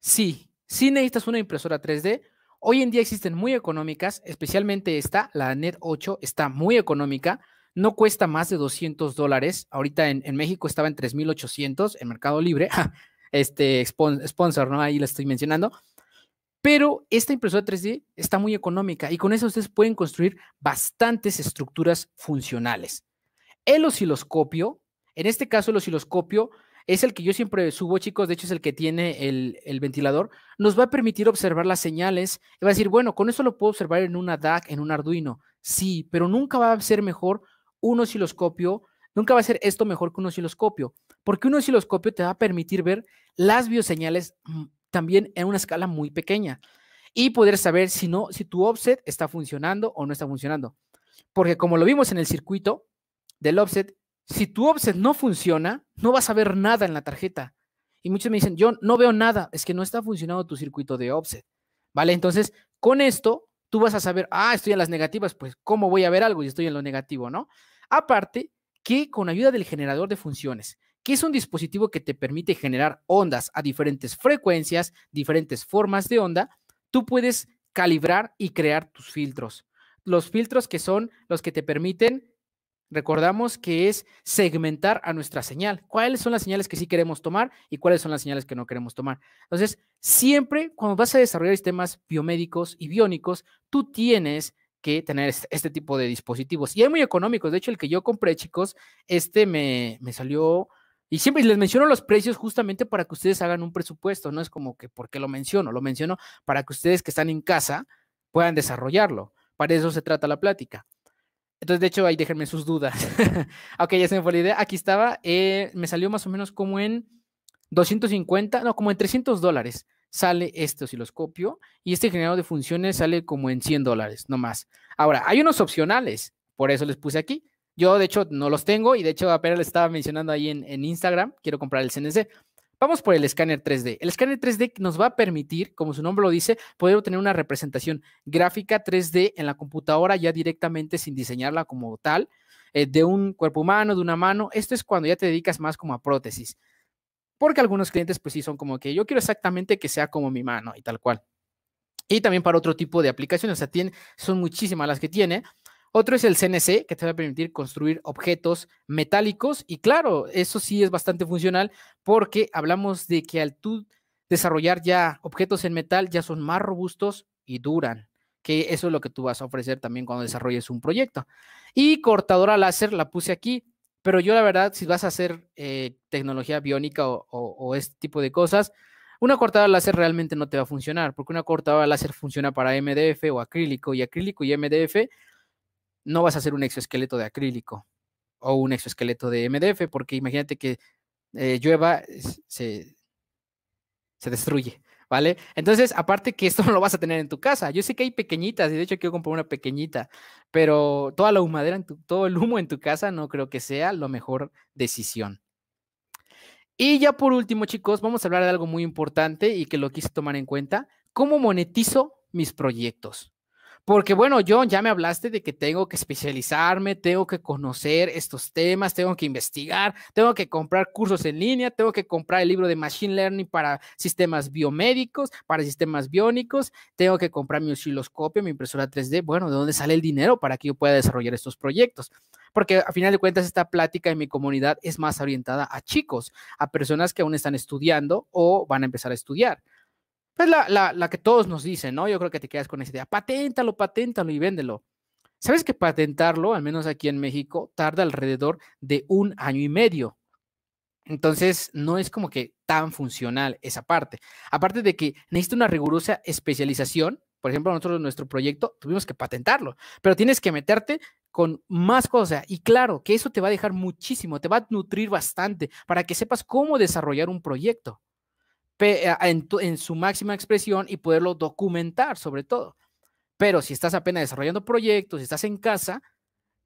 Sí, sí necesitas una impresora 3D. Hoy en día existen muy económicas, especialmente esta, la NET 8, está muy económica no cuesta más de 200 dólares. Ahorita en, México estaba en 3.800 en Mercado Libre. Este sponsor, ¿no? Ahí la estoy mencionando. Pero esta impresora 3D está muy económica y con eso ustedes pueden construir bastantes estructuras funcionales. El osciloscopio, en este caso el osciloscopio es el que yo siempre subo, chicos, de hecho es el que tiene el, el ventilador, nos va a permitir observar las señales. Y va a decir, bueno, con eso lo puedo observar en una DAC, en un Arduino. Sí, pero nunca va a ser mejor un osciloscopio, nunca va a ser esto mejor que un osciloscopio, porque un osciloscopio te va a permitir ver las bioseñales mm, también en una escala muy pequeña y poder saber si no si tu offset está funcionando o no está funcionando. Porque como lo vimos en el circuito del offset, si tu offset no funciona, no vas a ver nada en la tarjeta. Y muchos me dicen, "Yo no veo nada, es que no está funcionando tu circuito de offset." ¿Vale? Entonces, con esto tú vas a saber, ah, estoy en las negativas, pues ¿cómo voy a ver algo y estoy en lo negativo, no? Aparte, que con ayuda del generador de funciones, que es un dispositivo que te permite generar ondas a diferentes frecuencias, diferentes formas de onda, tú puedes calibrar y crear tus filtros. Los filtros que son los que te permiten Recordamos que es segmentar a nuestra señal. ¿Cuáles son las señales que sí queremos tomar y cuáles son las señales que no queremos tomar? Entonces, siempre cuando vas a desarrollar sistemas biomédicos y biónicos, tú tienes que tener este, este tipo de dispositivos. Y hay muy económicos. De hecho, el que yo compré, chicos, este me, me salió. Y siempre les menciono los precios justamente para que ustedes hagan un presupuesto. No es como que porque lo menciono, lo menciono para que ustedes que están en casa puedan desarrollarlo. Para eso se trata la plática. Entonces, de hecho, ahí déjenme sus dudas. ok, ya se me fue la idea. Aquí estaba, eh, me salió más o menos como en 250, no, como en 300 dólares sale este osciloscopio y este generador de funciones sale como en 100 dólares, no más. Ahora, hay unos opcionales, por eso les puse aquí. Yo, de hecho, no los tengo y de hecho apenas les estaba mencionando ahí en, en Instagram, quiero comprar el CNC, Vamos por el escáner 3D. El escáner 3D nos va a permitir, como su nombre lo dice, poder obtener una representación gráfica 3D en la computadora ya directamente sin diseñarla como tal, eh, de un cuerpo humano, de una mano. Esto es cuando ya te dedicas más como a prótesis. Porque algunos clientes pues sí son como que yo quiero exactamente que sea como mi mano y tal cual. Y también para otro tipo de aplicaciones, o sea, son muchísimas las que tiene, otro es el CNC, que te va a permitir construir objetos metálicos. Y claro, eso sí es bastante funcional porque hablamos de que al tú desarrollar ya objetos en metal, ya son más robustos y duran, que eso es lo que tú vas a ofrecer también cuando desarrolles un proyecto. Y cortadora láser la puse aquí, pero yo la verdad, si vas a hacer eh, tecnología biónica o, o este tipo de cosas, una cortadora láser realmente no te va a funcionar, porque una cortadora láser funciona para MDF o acrílico, y acrílico y MDF no vas a hacer un exoesqueleto de acrílico o un exoesqueleto de MDF, porque imagínate que eh, llueva, se, destruye, ¿vale? Entonces, aparte que esto no lo vas a tener en tu casa. Yo sé que hay pequeñitas, y de hecho quiero comprar una pequeñita, pero toda la humadera, todo el humo en tu casa no creo que sea la mejor decisión. Y ya por último, chicos, vamos a hablar de algo muy importante y que lo quise tomar en cuenta. ¿Cómo monetizo mis proyectos? Porque bueno, John, ya me hablaste de que tengo que especializarme, tengo que conocer estos temas, tengo que investigar, tengo que comprar cursos en línea, tengo que comprar el libro de Machine Learning para sistemas biomédicos, para sistemas biónicos, tengo que comprar mi osciloscopio, mi impresora 3D. Bueno, ¿de dónde sale el dinero para que yo pueda desarrollar estos proyectos? Porque a final de cuentas esta plática en mi comunidad es más orientada a chicos, a personas que aún están estudiando o van a empezar a estudiar es la, que todos nos dicen, ¿no? Yo creo que te quedas con esa idea, paténtalo, paténtalo y véndelo. ¿Sabes que patentarlo, al menos aquí en México, tarda alrededor de un año y medio? Entonces, no es como que tan funcional esa parte. Aparte de que necesita una rigurosa especialización, por ejemplo, nosotros en nuestro proyecto tuvimos que patentarlo, pero tienes que meterte con más cosas. Y claro, que eso te va a dejar muchísimo, te va a nutrir bastante para que sepas cómo desarrollar un proyecto en, su máxima expresión y poderlo documentar sobre todo. Pero si estás apenas desarrollando proyectos, si estás en casa,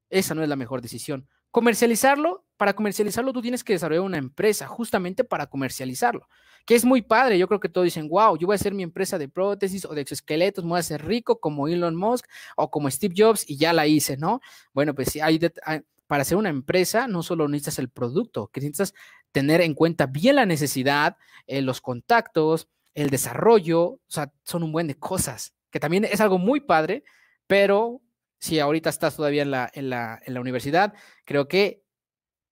esa no es la mejor decisión. Comercializarlo, para comercializarlo tú tienes que desarrollar una empresa justamente para comercializarlo, que es muy padre. Yo creo que todos dicen, wow, yo voy a hacer mi empresa de prótesis o de exoesqueletos, me voy a hacer rico como Elon Musk o como Steve Jobs y ya la hice, ¿no? Bueno, pues sí, hay, hay, para ser una empresa no solo necesitas el producto, que necesitas tener en cuenta bien la necesidad, eh, los contactos, el desarrollo, o sea, son un buen de cosas, que también es algo muy padre, pero si ahorita estás todavía en la, en la, universidad, creo que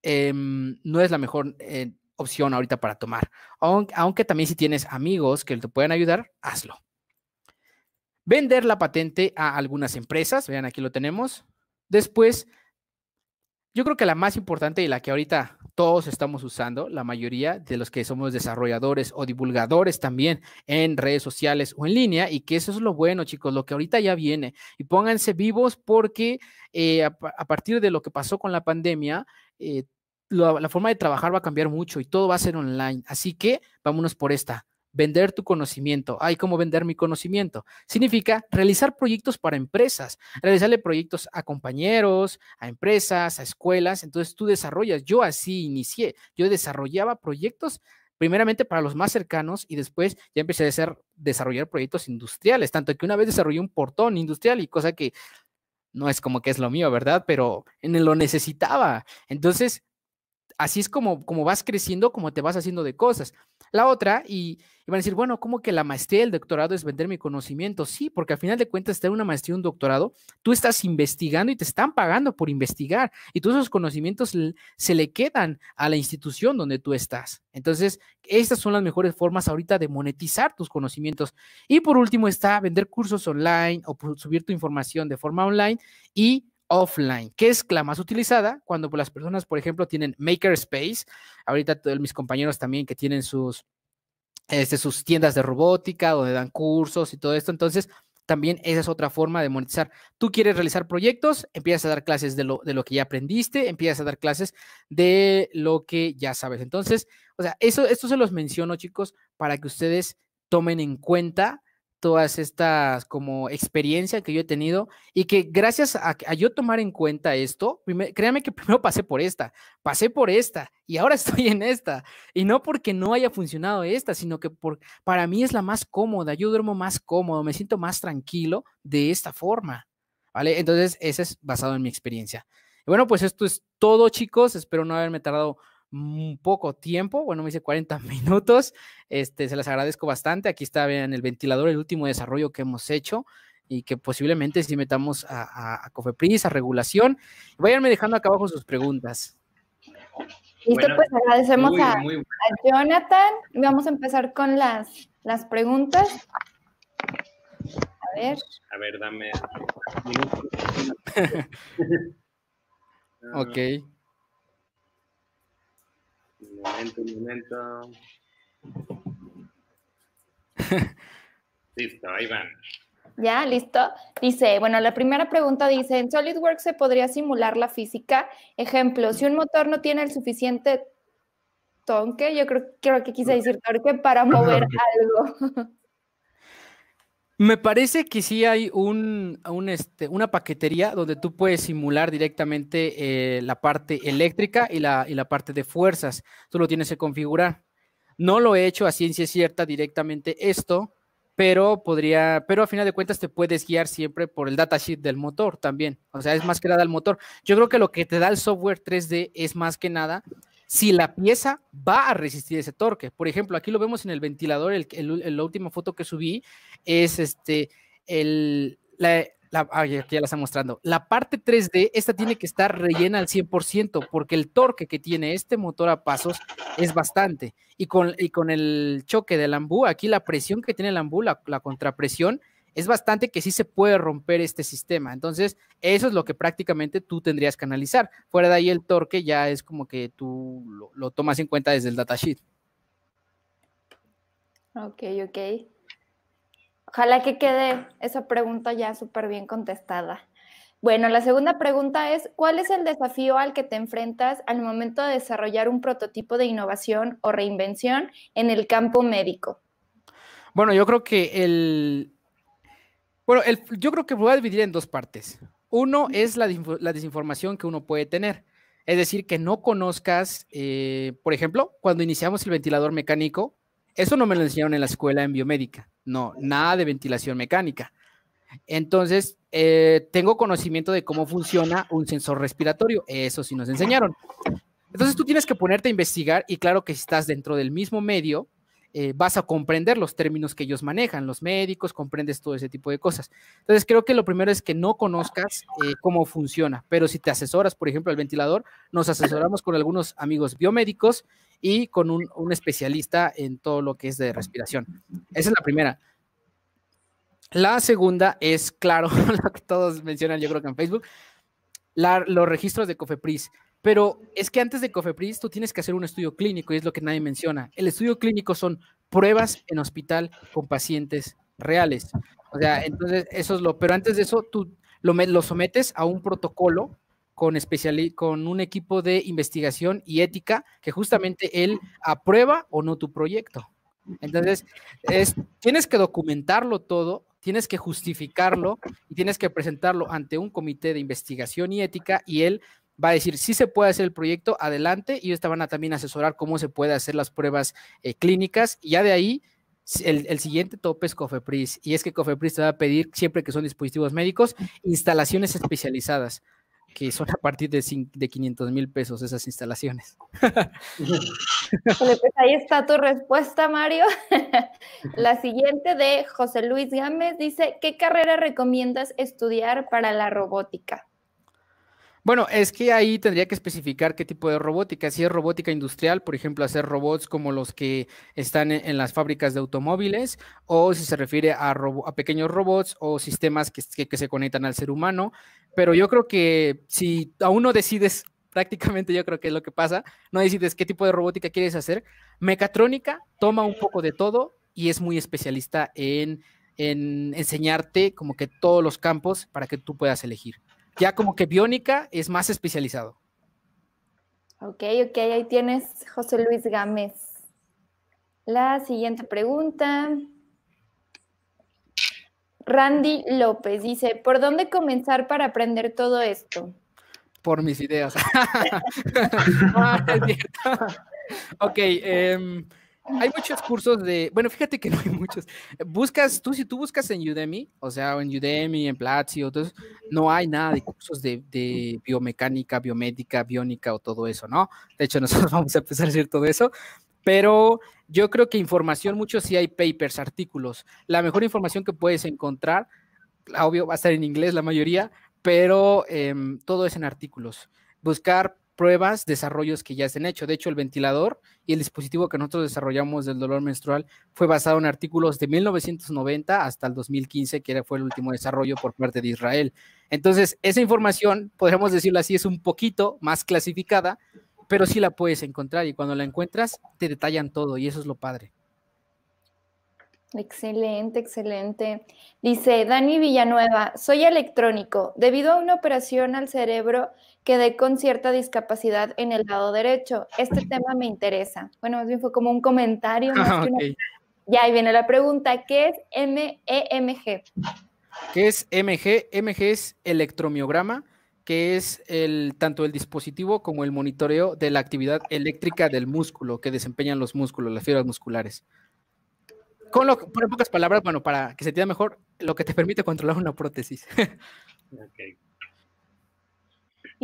em, no es la mejor eh, opción ahorita para tomar. Aunque, aunque también si tienes amigos que te pueden ayudar, hazlo. Vender la patente a algunas empresas, vean aquí lo tenemos. Después, yo creo que la más importante y la que ahorita todos estamos usando, la mayoría de los que somos desarrolladores o divulgadores también en redes sociales o en línea, y que eso es lo bueno, chicos, lo que ahorita ya viene. Y pónganse vivos porque eh, a, partir de lo que pasó con la pandemia, eh, la forma de trabajar va a cambiar mucho y todo va a ser online. Así que vámonos por esta vender tu conocimiento. Hay cómo vender mi conocimiento. Significa realizar proyectos para empresas, realizarle proyectos a compañeros, a empresas, a escuelas. Entonces tú desarrollas. Yo así inicié. Yo desarrollaba proyectos primeramente para los más cercanos y después ya empecé a hacer, desarrollar proyectos industriales, tanto que una vez desarrollé un portón industrial y cosa que no es como que es lo mío, ¿verdad? Pero en lo necesitaba. Entonces, así es como, como vas creciendo, como te vas haciendo de cosas. La otra, y y van a decir, bueno, ¿cómo que la maestría el doctorado es vender mi conocimiento? Sí, porque al final de cuentas, tener una maestría y un doctorado, tú estás investigando y te están pagando por investigar. Y todos esos conocimientos se le quedan a la institución donde tú estás. Entonces, estas son las mejores formas ahorita de monetizar tus conocimientos. Y por último está vender cursos online o subir tu información de forma online y offline, que es la más utilizada cuando las personas, por ejemplo, tienen makerspace. Ahorita todos mis compañeros también que tienen sus este, sus tiendas de robótica, donde dan cursos y todo esto. Entonces, también esa es otra forma de monetizar. Tú quieres realizar proyectos, empiezas a dar clases de lo, de lo que ya aprendiste, empiezas a dar clases de lo que ya sabes. Entonces, o sea, eso, esto se los menciono, chicos, para que ustedes tomen en cuenta todas estas como experiencia que yo he tenido y que gracias a, yo tomar en cuenta esto, créanme que primero pasé por esta, pasé por esta y ahora estoy en esta. Y no porque no haya funcionado esta, sino que por, para mí es la más cómoda, yo duermo más cómodo, me siento más tranquilo de esta forma. ¿Vale? Entonces, ese es basado en mi experiencia. bueno, pues esto es todo chicos, espero no haberme tardado poco tiempo, bueno, me hice 40 minutos, este, se las agradezco bastante, aquí está en el ventilador el último desarrollo que hemos hecho y que posiblemente si metamos a, a, a Cofepris, a regulación, váyanme dejando acá abajo sus preguntas. Listo, pues agradecemos a, Jonathan. Vamos a empezar con las, las preguntas. A ver. A ver, dame. ok momento, un momento. Listo, ahí van. Ya, listo. Dice, bueno, la primera pregunta dice, ¿en SolidWorks se podría simular la física? Ejemplo, si un motor no tiene el suficiente tonque, yo creo, creo que quise decir torque para mover algo. Me parece que sí hay un, este, una paquetería donde tú puedes simular directamente eh, la parte eléctrica y la, parte de fuerzas. Tú lo tienes que configurar. No lo he hecho a ciencia cierta directamente esto, pero podría, pero a final de cuentas te puedes guiar siempre por el datasheet del motor también. O sea, es más que nada el motor. Yo creo que lo que te da el software 3D es más que nada si la pieza va a resistir ese torque. Por ejemplo, aquí lo vemos en el ventilador, el, la última foto que subí es este, el, la, la, aquí ya la está mostrando. La parte 3D, esta tiene que estar rellena al 100% porque el torque que tiene este motor a pasos es bastante. Y con, con el choque del ambú, aquí la presión que tiene el ambú, la contrapresión, es bastante que sí se puede romper este sistema. Entonces, eso es lo que prácticamente tú tendrías que analizar. Fuera de ahí el torque ya es como que tú lo, tomas en cuenta desde el datasheet. Ok, ok. Ojalá que quede esa pregunta ya súper bien contestada. Bueno, la segunda pregunta es, ¿cuál es el desafío al que te enfrentas al momento de desarrollar un prototipo de innovación o reinvención en el campo médico? Bueno, yo creo que el, bueno, yo creo que voy a dividir en dos partes. Uno es la, desinformación que uno puede tener. Es decir, que no conozcas, eh, por ejemplo, cuando iniciamos el ventilador mecánico, eso no me lo enseñaron en la escuela en biomédica, no, nada de ventilación mecánica. Entonces, eh, tengo conocimiento de cómo funciona un sensor respiratorio, eso sí nos enseñaron. Entonces, tú tienes que ponerte a investigar y claro que si estás dentro del mismo medio, eh, vas a comprender los términos que ellos manejan, los médicos, comprendes todo ese tipo de cosas. Entonces, creo que lo primero es que no conozcas eh, cómo funciona, pero si te asesoras, por ejemplo, al ventilador, nos asesoramos con algunos amigos biomédicos y con un, especialista en todo lo que es de respiración. Esa es la primera. La segunda es, claro, lo que todos mencionan, yo creo que en Facebook, los registros de COFEPRIS. Pero es que antes de Cofepris tú tienes que hacer un estudio clínico y es lo que nadie menciona. El estudio clínico son pruebas en hospital con pacientes reales. O sea, entonces eso es lo, pero antes de eso tú lo, sometes a un protocolo con, con un equipo de investigación y ética que justamente él aprueba o no tu proyecto. Entonces, tienes que documentarlo todo, tienes que justificarlo y tienes que presentarlo ante un comité de investigación y ética y él va a decir si se puede hacer el proyecto, adelante, y ellos van a también asesorar cómo se puede hacer las pruebas eh, clínicas, y ya de ahí el, siguiente tope es Cofepris, y es que Cofepris te va a pedir, siempre que son dispositivos médicos, instalaciones especializadas, que son a partir de, de 500 mil pesos esas instalaciones. Pues, ahí está tu respuesta, Mario. La siguiente de José Luis Gámez dice, ¿qué carrera recomiendas estudiar para la robótica? Bueno, es que ahí tendría que especificar qué tipo de robótica. Si es robótica industrial, por ejemplo, hacer robots como los que están e-, en, las fábricas de automóviles, o si se refiere a, a pequeños robots o sistemas que, se conectan al ser humano. Pero yo creo que si aún no decides prácticamente yo creo que es lo que pasa, no decides qué tipo de robótica quieres hacer. Mecatrónica toma un poco de todo y es muy especialista en enseñarte como que todos los campos para que tú puedas elegir. Ya como que biónica es más especializado. Ok, ok, ahí tienes José Luis Gámez. La siguiente pregunta. Randy López dice, ¿por dónde comenzar para aprender todo esto? Por mis ideas. Ah, ok, eh, hay muchos cursos de, bueno, fíjate que no hay muchos. Buscas, tú si tú buscas en Udemy, o sea, en Udemy, en Platzi, otros no hay nada de cursos de, biomecánica, biomédica, biónica o todo eso, ¿no? De hecho, nosotros vamos a empezar a hacer todo eso, pero yo creo que información mucho sí hay papers, artículos. La mejor información que puedes encontrar, obvio, va a estar en inglés la mayoría, pero em, todo es en artículos. Buscar pruebas, desarrollos que ya se han hecho. De hecho, el ventilador y el dispositivo que nosotros desarrollamos del dolor menstrual fue basado en artículos de 1990 hasta el 2015, que fue el último desarrollo por parte de Israel. Entonces, esa información, podríamos decirlo así, es un poquito más clasificada, pero sí la puedes encontrar y cuando la encuentras te detallan todo y eso es lo padre. Excelente, excelente. Dice Dani Villanueva, soy electrónico. Debido a una operación al cerebro, quedé con cierta discapacidad en el lado derecho. Este tema me interesa. Bueno, más bien fue como un comentario. que Ya ahí viene la pregunta, ¿qué es MEMG? ¿Qué es MG? MG es electromiograma, que es el, tanto el dispositivo como el monitoreo de la actividad eléctrica del músculo que desempeñan los músculos, las fibras musculares. Con lo, por pocas palabras, bueno, para que se entienda mejor, lo que te permite controlar una prótesis. okay.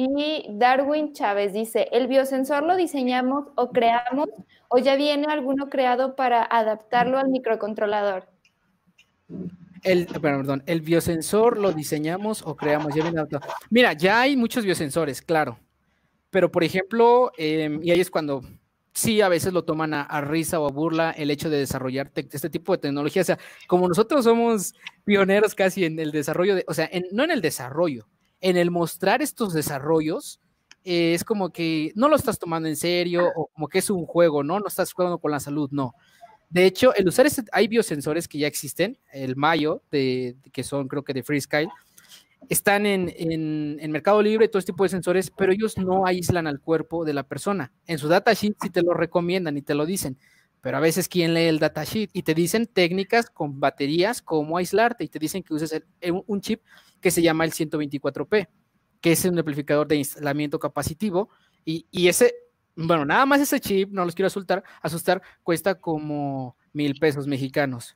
Y Darwin Chávez dice, ¿el biosensor lo diseñamos o creamos o ya viene alguno creado para adaptarlo al microcontrolador? El, perdón, el biosensor lo diseñamos o creamos, Mira, ya hay muchos biosensores, claro. Pero, por ejemplo, em, y ahí es cuando sí a veces lo toman a, risa o a burla el hecho de desarrollar este tipo de tecnología. O sea, como nosotros somos pioneros casi en el desarrollo, de, o sea, en, no en el desarrollo, en el mostrar estos desarrollos, eh, es como que no lo estás tomando en serio o como que es un juego, ¿no? No estás jugando con la salud, no. De hecho, el usar hay biosensores que ya existen, el Mayo, de, que son creo que de FreeSky, están en, en, Mercado Libre, todo este tipo de sensores, pero ellos no aíslan al cuerpo de la persona. En su datasheet sí te lo recomiendan y te lo dicen. Pero a veces, quien lee el datasheet? Y te dicen técnicas con baterías, como aislarte, y te dicen que uses eh, un chip que se llama el 124P, que es un amplificador de instalamiento capacitivo. Y, ese, bueno, nada más ese chip, no los quiero asustar, asustar cuesta como mil pesos mexicanos.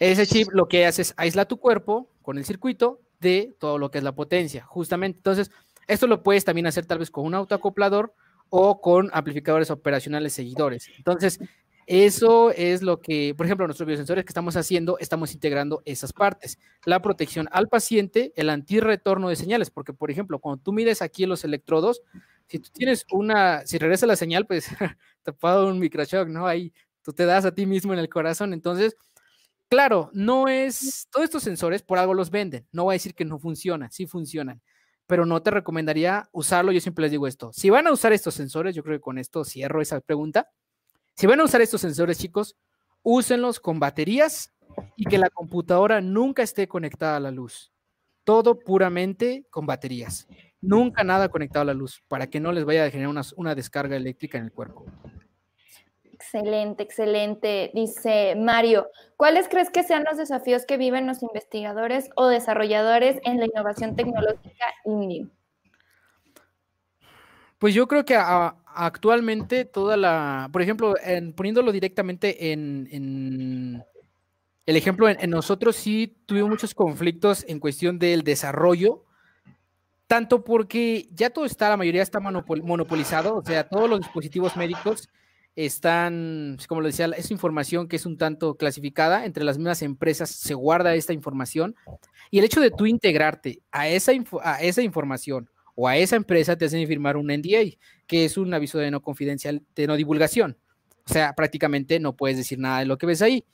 Ese chip lo que hace es aislar tu cuerpo con el circuito de todo lo que es la potencia, justamente. Entonces, esto lo puedes también hacer tal vez con un autoacoplador o con amplificadores operacionales seguidores. Entonces, eso es lo que, por ejemplo, nuestros biosensores que estamos haciendo, estamos integrando esas partes. La protección al paciente, el antirretorno de señales, porque, por ejemplo, cuando tú mides aquí los electrodos, si tú tienes una, si regresa la señal, pues te tapado un microshock, ¿no? Ahí tú te das a ti mismo en el corazón. Entonces, claro, no es, todos estos sensores por algo los venden. No voy a decir que no funcionan, sí funcionan, pero no te recomendaría usarlo. Yo siempre les digo esto. Si van a usar estos sensores, yo creo que con esto cierro esa pregunta si van a usar estos sensores, chicos, úsenlos con baterías y que la computadora nunca esté conectada a la luz. Todo puramente con baterías. Nunca nada conectado a la luz para que no les vaya a generar una, descarga eléctrica en el cuerpo. Excelente, excelente. Dice Mario, ¿cuáles crees que sean los desafíos que viven los investigadores o desarrolladores en la innovación tecnológica INDIM? Pues yo creo que actualmente toda la, por ejemplo, poniéndolo directamente en, el ejemplo, en, nosotros sí tuvimos muchos conflictos en cuestión del desarrollo, tanto porque ya todo está, la mayoría está monopolizado, o sea, todos los dispositivos médicos están, pues, como lo decía, esa información que es un tanto clasificada, entre las mismas empresas se guarda esta información, y el hecho de tú integrarte a esa, a esa información, o a esa empresa te hacen firmar un NDA, que es un aviso de no confidencial, de no divulgación. O sea, prácticamente no puedes decir nada de lo que ves ahí,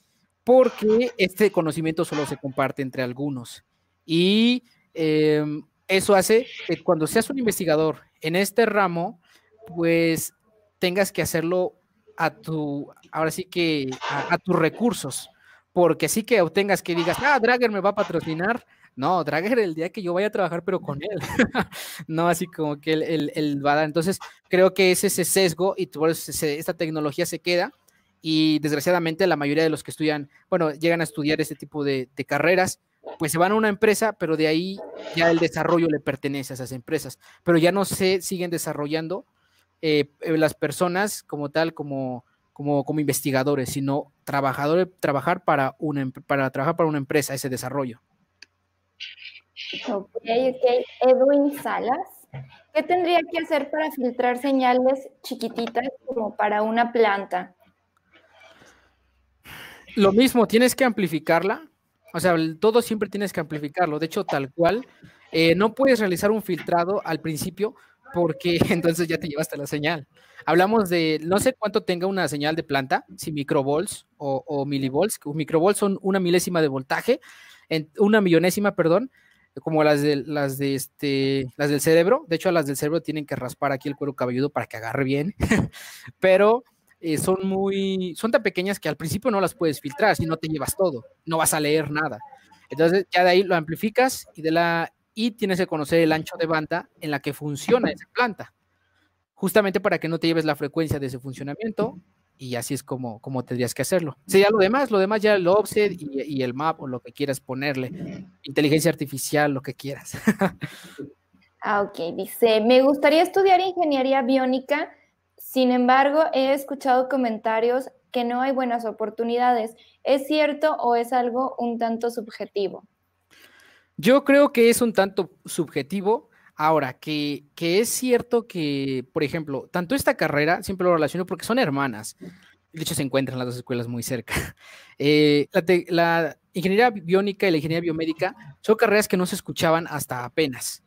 porque este conocimiento solo se comparte entre algunos. Y em, eso hace que cuando seas un investigador en este ramo, pues tengas que hacerlo a tu, ahora sí que a, tus recursos, porque así que obtengas que digas, ah, Drager me va a patrocinar, no, Drager el día que yo vaya a trabajar, pero con él. no, así como que él, va a dar. Entonces, creo que es ese sesgo y esta tecnología se queda. Y desgraciadamente, la mayoría de los que estudian, bueno, llegan a estudiar este tipo de, carreras, pues se van a una empresa, pero de ahí ya el desarrollo le pertenece a esas empresas. Pero ya no se siguen desarrollando eh, eh, las personas como tal, como, como, como investigadores, sino trabajadores, trabajar para una, para trabajar para una empresa, ese desarrollo. Ok, ok. Edwin Salas, ¿qué tendría que hacer para filtrar señales chiquititas como para una planta? Lo mismo, tienes que amplificarla. O sea, todo siempre tienes que amplificarlo. De hecho, tal cual, eh, no puedes realizar un filtrado al principio porque entonces ya te llevaste la señal. Hablamos de, no sé cuánto tenga una señal de planta, si microvolts o, o milivolts. Un microvolts son una milésima de voltaje una millonésima, perdón, como las de las de este las del cerebro. De hecho, las del cerebro tienen que raspar aquí el cuero cabelludo para que agarre bien. Pero eh, son muy, son tan pequeñas que al principio no las puedes filtrar, si no te llevas todo, no vas a leer nada. Entonces ya de ahí lo amplificas y de la y tienes que conocer el ancho de banda en la que funciona esa planta, justamente para que no te lleves la frecuencia de ese funcionamiento y así es como, como tendrías que hacerlo. Sería lo demás, lo demás ya el offset y, el map o lo que quieras ponerle, inteligencia artificial, lo que quieras. ah, ok, dice, me gustaría estudiar ingeniería biónica, sin embargo, he escuchado comentarios que no hay buenas oportunidades. ¿Es cierto o es algo un tanto subjetivo? Yo creo que es un tanto subjetivo. Ahora, que, es cierto que, por ejemplo, tanto esta carrera, siempre lo relaciono porque son hermanas, de hecho se encuentran las dos escuelas muy cerca, eh, la, ingeniería biónica y la ingeniería biomédica son carreras que no se escuchaban hasta apenas.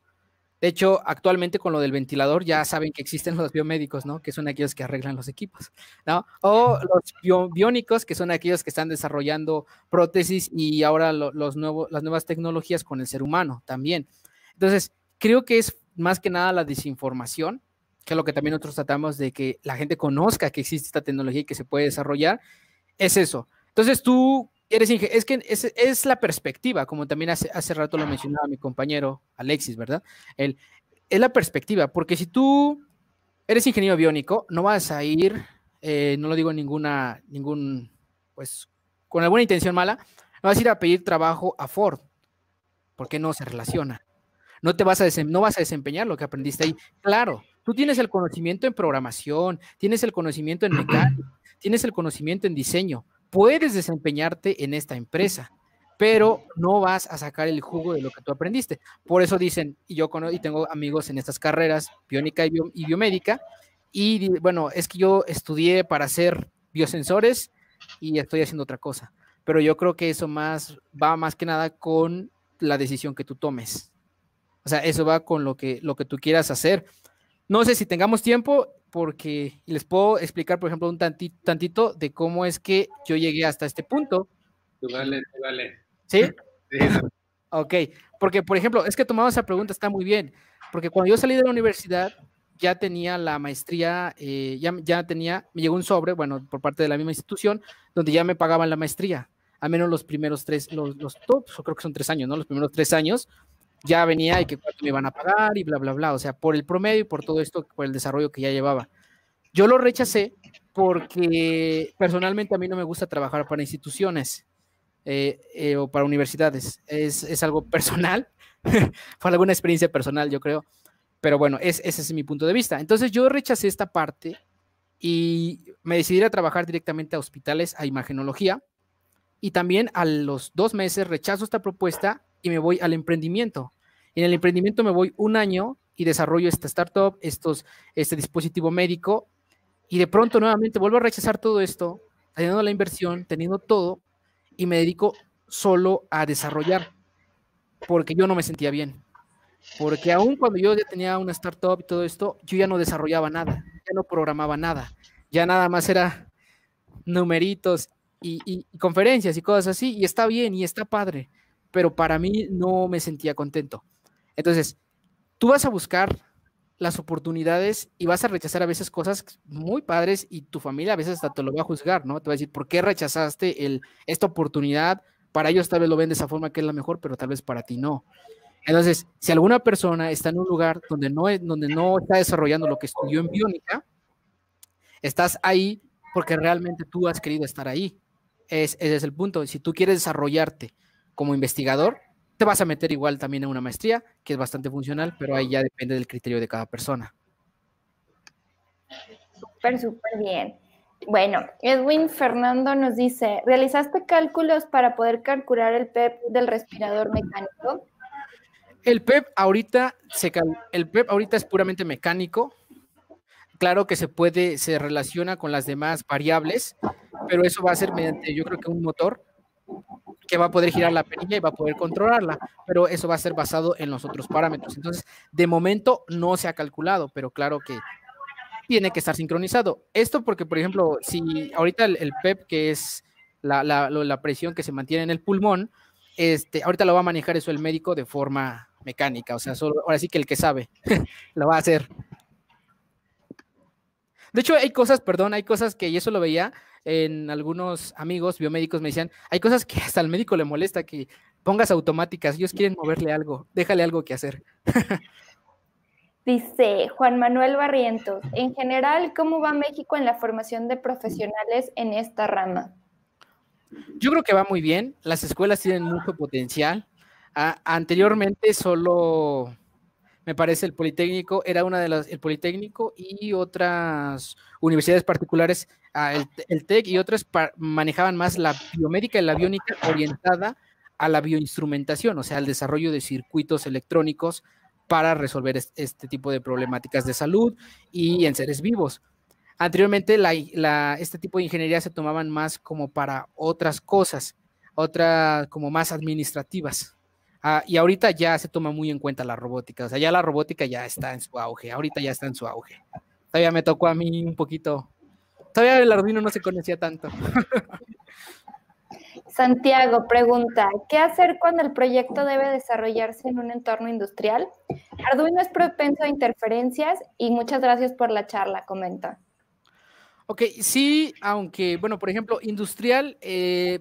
De hecho, actualmente con lo del ventilador ya saben que existen los biomédicos, ¿no? Que son aquellos que arreglan los equipos, ¿no? O los biónicos, que son aquellos que están desarrollando prótesis y ahora los nuevos, las nuevas tecnologías con el ser humano también. Entonces, Creo que es más que nada la desinformación, que es lo que también nosotros tratamos de que la gente conozca que existe esta tecnología y que se puede desarrollar, es eso. Entonces tú eres ingeniero es que es, la perspectiva, como también hace, hace rato lo mencionaba mi compañero Alexis, ¿verdad? es la perspectiva, porque si tú eres ingeniero biónico, no vas a ir, eh, no lo digo ninguna, ningún, pues, con alguna intención mala, no vas a ir a pedir trabajo a Ford, porque no se relaciona no te vas a, no vas a desempeñar lo que aprendiste ahí. Claro, tú tienes el conocimiento en programación, tienes el conocimiento en mecánica, tienes el conocimiento en diseño, puedes desempeñarte en esta empresa, pero no vas a sacar el jugo de lo que tú aprendiste. Por eso dicen, y yo y tengo amigos en estas carreras, biónica y, y biomédica, y bueno, es que yo estudié para hacer biosensores y estoy haciendo otra cosa. Pero yo creo que eso más va más que nada con la decisión que tú tomes. O sea, eso va con lo que, lo que tú quieras hacer. No sé si tengamos tiempo porque les puedo explicar, por ejemplo, un tantito, tantito de cómo es que yo llegué hasta este punto. Tú vale, tú vale. ¿Sí? sí. Ok, porque, por ejemplo, es que tomaba esa pregunta, está muy bien, porque cuando yo salí de la universidad, ya tenía la maestría, eh, ya, ya tenía, me llegó un sobre, bueno, por parte de la misma institución, donde ya me pagaban la maestría, Al menos los primeros tres, los, los tops, o creo que son tres años, ¿no? Los primeros tres años ya venía y que cuánto me iban a pagar y bla, bla, bla. O sea, por el promedio y por todo esto, por el desarrollo que ya llevaba. Yo lo rechacé porque personalmente a mí no me gusta trabajar para instituciones eh, eh, o para universidades. Es, algo personal, fue alguna experiencia personal, yo creo. Pero bueno, ese es mi punto de vista. Entonces yo rechacé esta parte y me decidí a trabajar directamente a hospitales, a imagenología. Y también a los dos meses rechazo esta propuesta y me voy al emprendimiento. En el emprendimiento me voy un año y desarrollo esta startup, estos, este dispositivo médico, y de pronto nuevamente vuelvo a rechazar todo esto, teniendo la inversión, teniendo todo, y me dedico solo a desarrollar, porque yo no me sentía bien. Porque aún cuando yo ya tenía una startup y todo esto, yo ya no desarrollaba nada, ya no programaba nada, ya nada más era numeritos y conferencias y cosas así, y está bien y está padre, pero para mí no me sentía contento. Entonces, tú vas a buscar las oportunidades y vas a rechazar a veces cosas muy padres y tu familia a veces hasta te lo va a juzgar, ¿no? Te va a decir, ¿por qué rechazaste esta oportunidad? Para ellos tal vez lo ven de esa forma que es la mejor, pero tal vez para ti no. Entonces, si alguna persona está en un lugar donde no, donde no está desarrollando lo que estudió en biónica, estás ahí porque realmente tú has querido estar ahí. Es, ese es el punto. Si tú quieres desarrollarte, como investigador, te vas a meter igual también a una maestría, que es bastante funcional, pero ahí ya depende del criterio de cada persona. Súper, súper bien. Bueno, Edwin Fernando nos dice, ¿realizaste cálculos para poder calcular el PEP e del respirador mecánico? El PEP e ahorita, se el PEP e ahorita es puramente mecánico. Claro que se puede, se relaciona con las demás variables, pero eso va a ser mediante, yo creo que un motor que va a poder girar la perilla y va a poder controlarla, pero eso va a ser basado en los otros parámetros. Entonces, de momento no se ha calculado, pero claro que tiene que estar sincronizado. Esto porque, por ejemplo, si ahorita el, PEP, que es la, presión que se mantiene en el pulmón, este, ahorita lo va a manejar eso el médico de forma mecánica, o sea, ahora sí que el que sabe lo va a hacer. De hecho, hay cosas, perdón, hay cosas que, y eso lo veía, en algunos amigos biomédicos me decían, hay cosas que hasta al médico le molesta que pongas automáticas, ellos quieren moverle algo, déjale algo que hacer. Dice Juan Manuel Barrientos, en general, ¿cómo va México en la formación de profesionales en esta rama? Yo creo que va muy bien, las escuelas tienen mucho potencial. anteriormente solo me parece el Politécnico era una de las, el Politécnico y otras universidades particulares, ah, el, TEC y otras manejaban más la biomédica y la biónica orientada a la bioinstrumentación, o sea, al desarrollo de circuitos electrónicos para resolver este tipo de problemáticas de salud y en seres vivos. Anteriormente, este tipo de ingeniería se tomaban más como para otras cosas, otras como más administrativas. Ah, y ahorita ya se toma muy en cuenta la robótica, o sea, ya la robótica ya está en su auge, ahorita ya está en su auge. Todavía me tocó a mí un poquito, todavía el Arduino no se conocía tanto. Santiago pregunta, ¿qué hacer cuando el proyecto debe desarrollarse en un entorno industrial? Arduino es propenso a interferencias y muchas gracias por la charla, comenta. Ok, sí, aunque, bueno, por ejemplo, industrial, eh,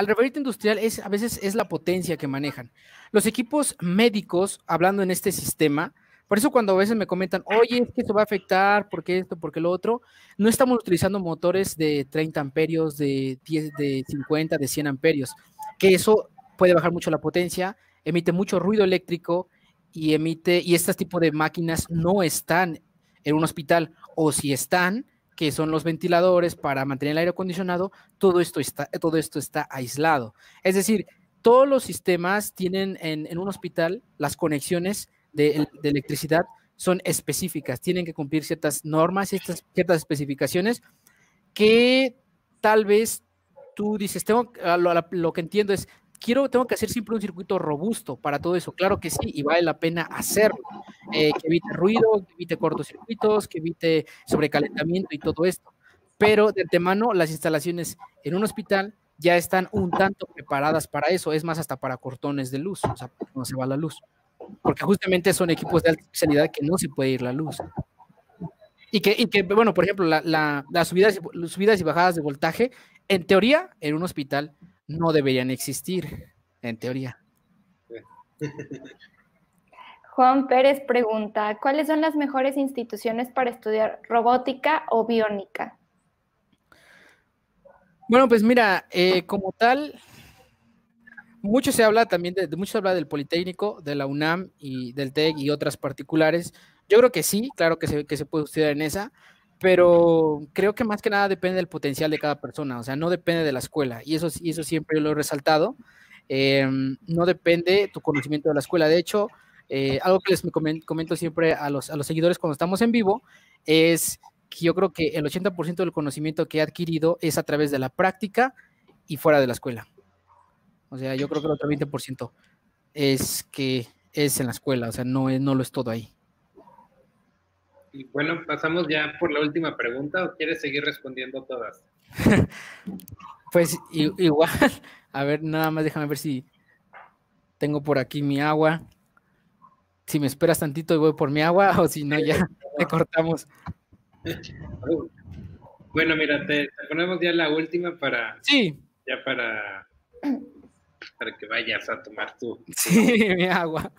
al referirte industrial es a veces es la potencia que manejan. Los equipos médicos, hablando en este sistema, por eso cuando a veces me comentan, oye, es que esto va a afectar, porque esto, porque lo otro, no estamos utilizando motores de 30 amperios, de de 50, de 100 amperios, que eso puede bajar mucho la potencia, emite mucho ruido eléctrico y emite, y este tipo de máquinas no están en un hospital, o si están, que son los ventiladores para mantener el aire acondicionado, todo esto está, todo esto está aislado. Es decir, todos los sistemas tienen en, un hospital las conexiones de, electricidad son específicas, tienen que cumplir ciertas normas, ciertas, ciertas especificaciones que tal vez tú dices, tengo, lo que entiendo es, quiero, tengo que hacer siempre un circuito robusto para todo eso. Claro que sí, y vale la pena hacerlo. Eh, que evite ruido, que evite cortocircuitos, que evite sobrecalentamiento y todo esto. Pero de antemano, las instalaciones en un hospital ya están un tanto preparadas para eso. Es más, hasta para cortones de luz, o sea, no se va la luz. Porque justamente son equipos de alta especialidad que no se puede ir la luz. Y que, bueno, por ejemplo, las, subidas, las subidas y bajadas de voltaje, en teoría, en un hospital no deberían existir, en teoría. Juan Pérez pregunta, ¿cuáles son las mejores instituciones para estudiar robótica o biónica? Bueno, pues mira, eh, como tal, mucho se habla también, de, mucho se habla del Politécnico, de la UNAM y del TEC y otras particulares. Yo creo que sí, claro que se, que se puede estudiar en esa pero creo que más que nada depende del potencial de cada persona, o sea, no depende de la escuela, y eso, y eso siempre lo he resaltado, em, no depende tu conocimiento de la escuela, de hecho, eh, algo que les comento siempre a los, seguidores cuando estamos en vivo es que yo creo que el 80% del conocimiento que he adquirido es a través de la práctica y fuera de la escuela. O sea, yo creo que el otro 20% es que es en la escuela, o sea, no, no lo es todo ahí. Y bueno, pasamos ya por la última pregunta o quieres seguir respondiendo todas? pues igual, a ver, nada más déjame ver si tengo por aquí mi agua. Si me esperas tantito y voy por mi agua o si no ya le cortamos. Bueno, mira, te, ponemos ya la última para sí. ya para pues, para que vayas a tomar tú sí, mi agua.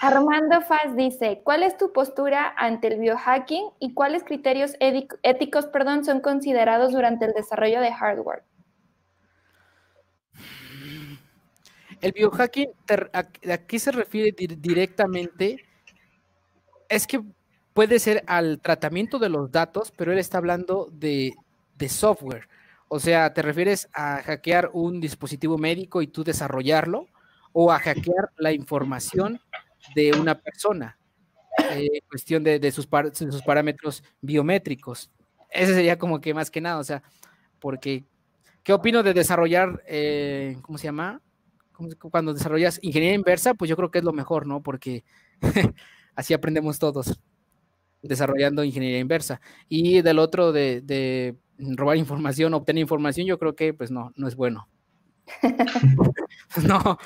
Armando Faz dice, ¿cuál es tu postura ante el biohacking y cuáles criterios éticos perdón, son considerados durante el desarrollo de hardware? El biohacking, ¿a se refiere directamente? Es que puede ser al tratamiento de los datos, pero él está hablando de, de software. O sea, ¿te refieres a hackear un dispositivo médico y tú desarrollarlo? o a hackear la información de una persona, eh, cuestión de, sus sus parámetros biométricos. Ese sería como que más que nada, o sea, porque ¿qué opino de desarrollar, eh, ¿cómo se llama? Cuando desarrollas ingeniería inversa, pues yo creo que es lo mejor, ¿no? Porque así aprendemos todos desarrollando ingeniería inversa. Y del otro de, de, robar información, obtener información, yo creo que pues no, no es bueno. no.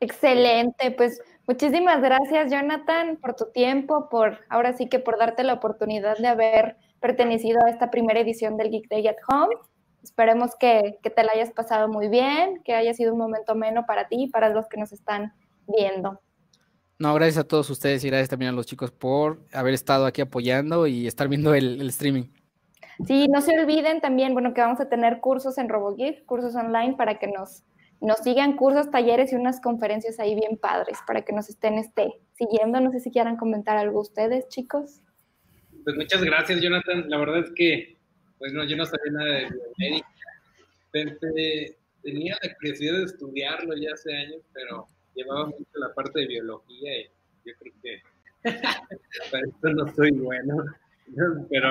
Excelente, pues muchísimas gracias Jonathan por tu tiempo, por ahora sí que por darte la oportunidad de haber pertenecido a esta primera edición del Geek Day at Home. Esperemos que, te la hayas pasado muy bien, que haya sido un momento menos para ti y para los que nos están viendo. No, gracias a todos ustedes y gracias también a los chicos por haber estado aquí apoyando y estar viendo el, el streaming. Sí, no se olviden también, bueno, que vamos a tener cursos en RoboGeek, cursos online para que nos nos sigan cursos, talleres y unas conferencias ahí bien padres para que nos estén este, siguiendo. No sé si quieran comentar algo ustedes, chicos. Pues muchas gracias, Jonathan. La verdad es que, pues no, yo no sabía nada de biomédica. tenía la curiosidad de estudiarlo ya hace años, pero llevaba mucho la parte de biología y yo creo que para esto no soy bueno. Pero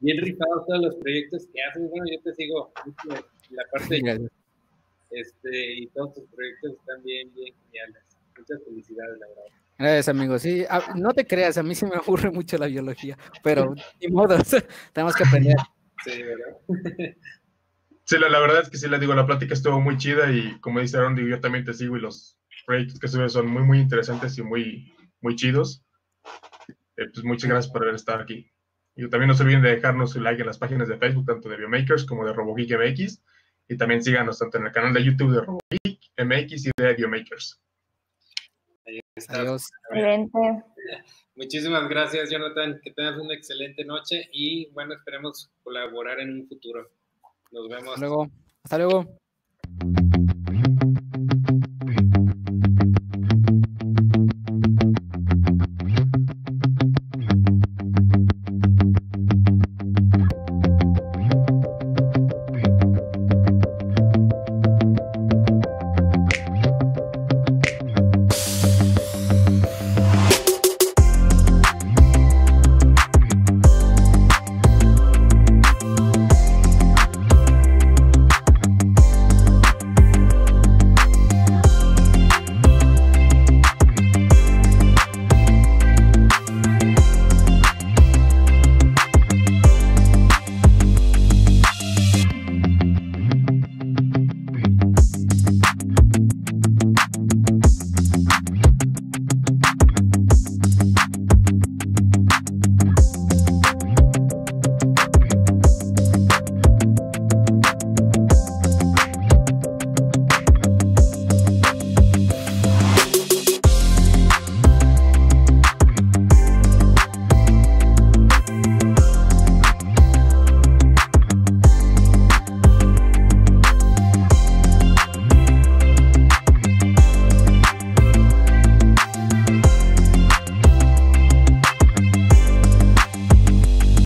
bien rifados todos los proyectos que haces. Bueno, yo te sigo la parte de este, y todos tus proyectos están bien, bien geniales. Muchas felicidades, la verdad. Gracias, amigo. Sí, no te creas, a mí se me aburre mucho la biología, pero ni modo, tenemos que aprender. Sí, ¿verdad? la, verdad es que sí, les digo, la plática estuvo muy chida y como dice Aaron, yo también te sigo y los proyectos que subes son muy, muy interesantes y muy, muy chidos. Eh, pues muchas gracias por haber estado aquí. Y también no se olviden de dejarnos su like en las páginas de Facebook, tanto de Biomakers como de RoboGeek y también síganos tanto en el canal de YouTube de Robotic, MX y de Makers. Adiós. Excelente. Muchísimas gracias, Jonathan. Que tengas una excelente noche y bueno, esperemos colaborar en un futuro. Nos vemos. luego. Hasta luego.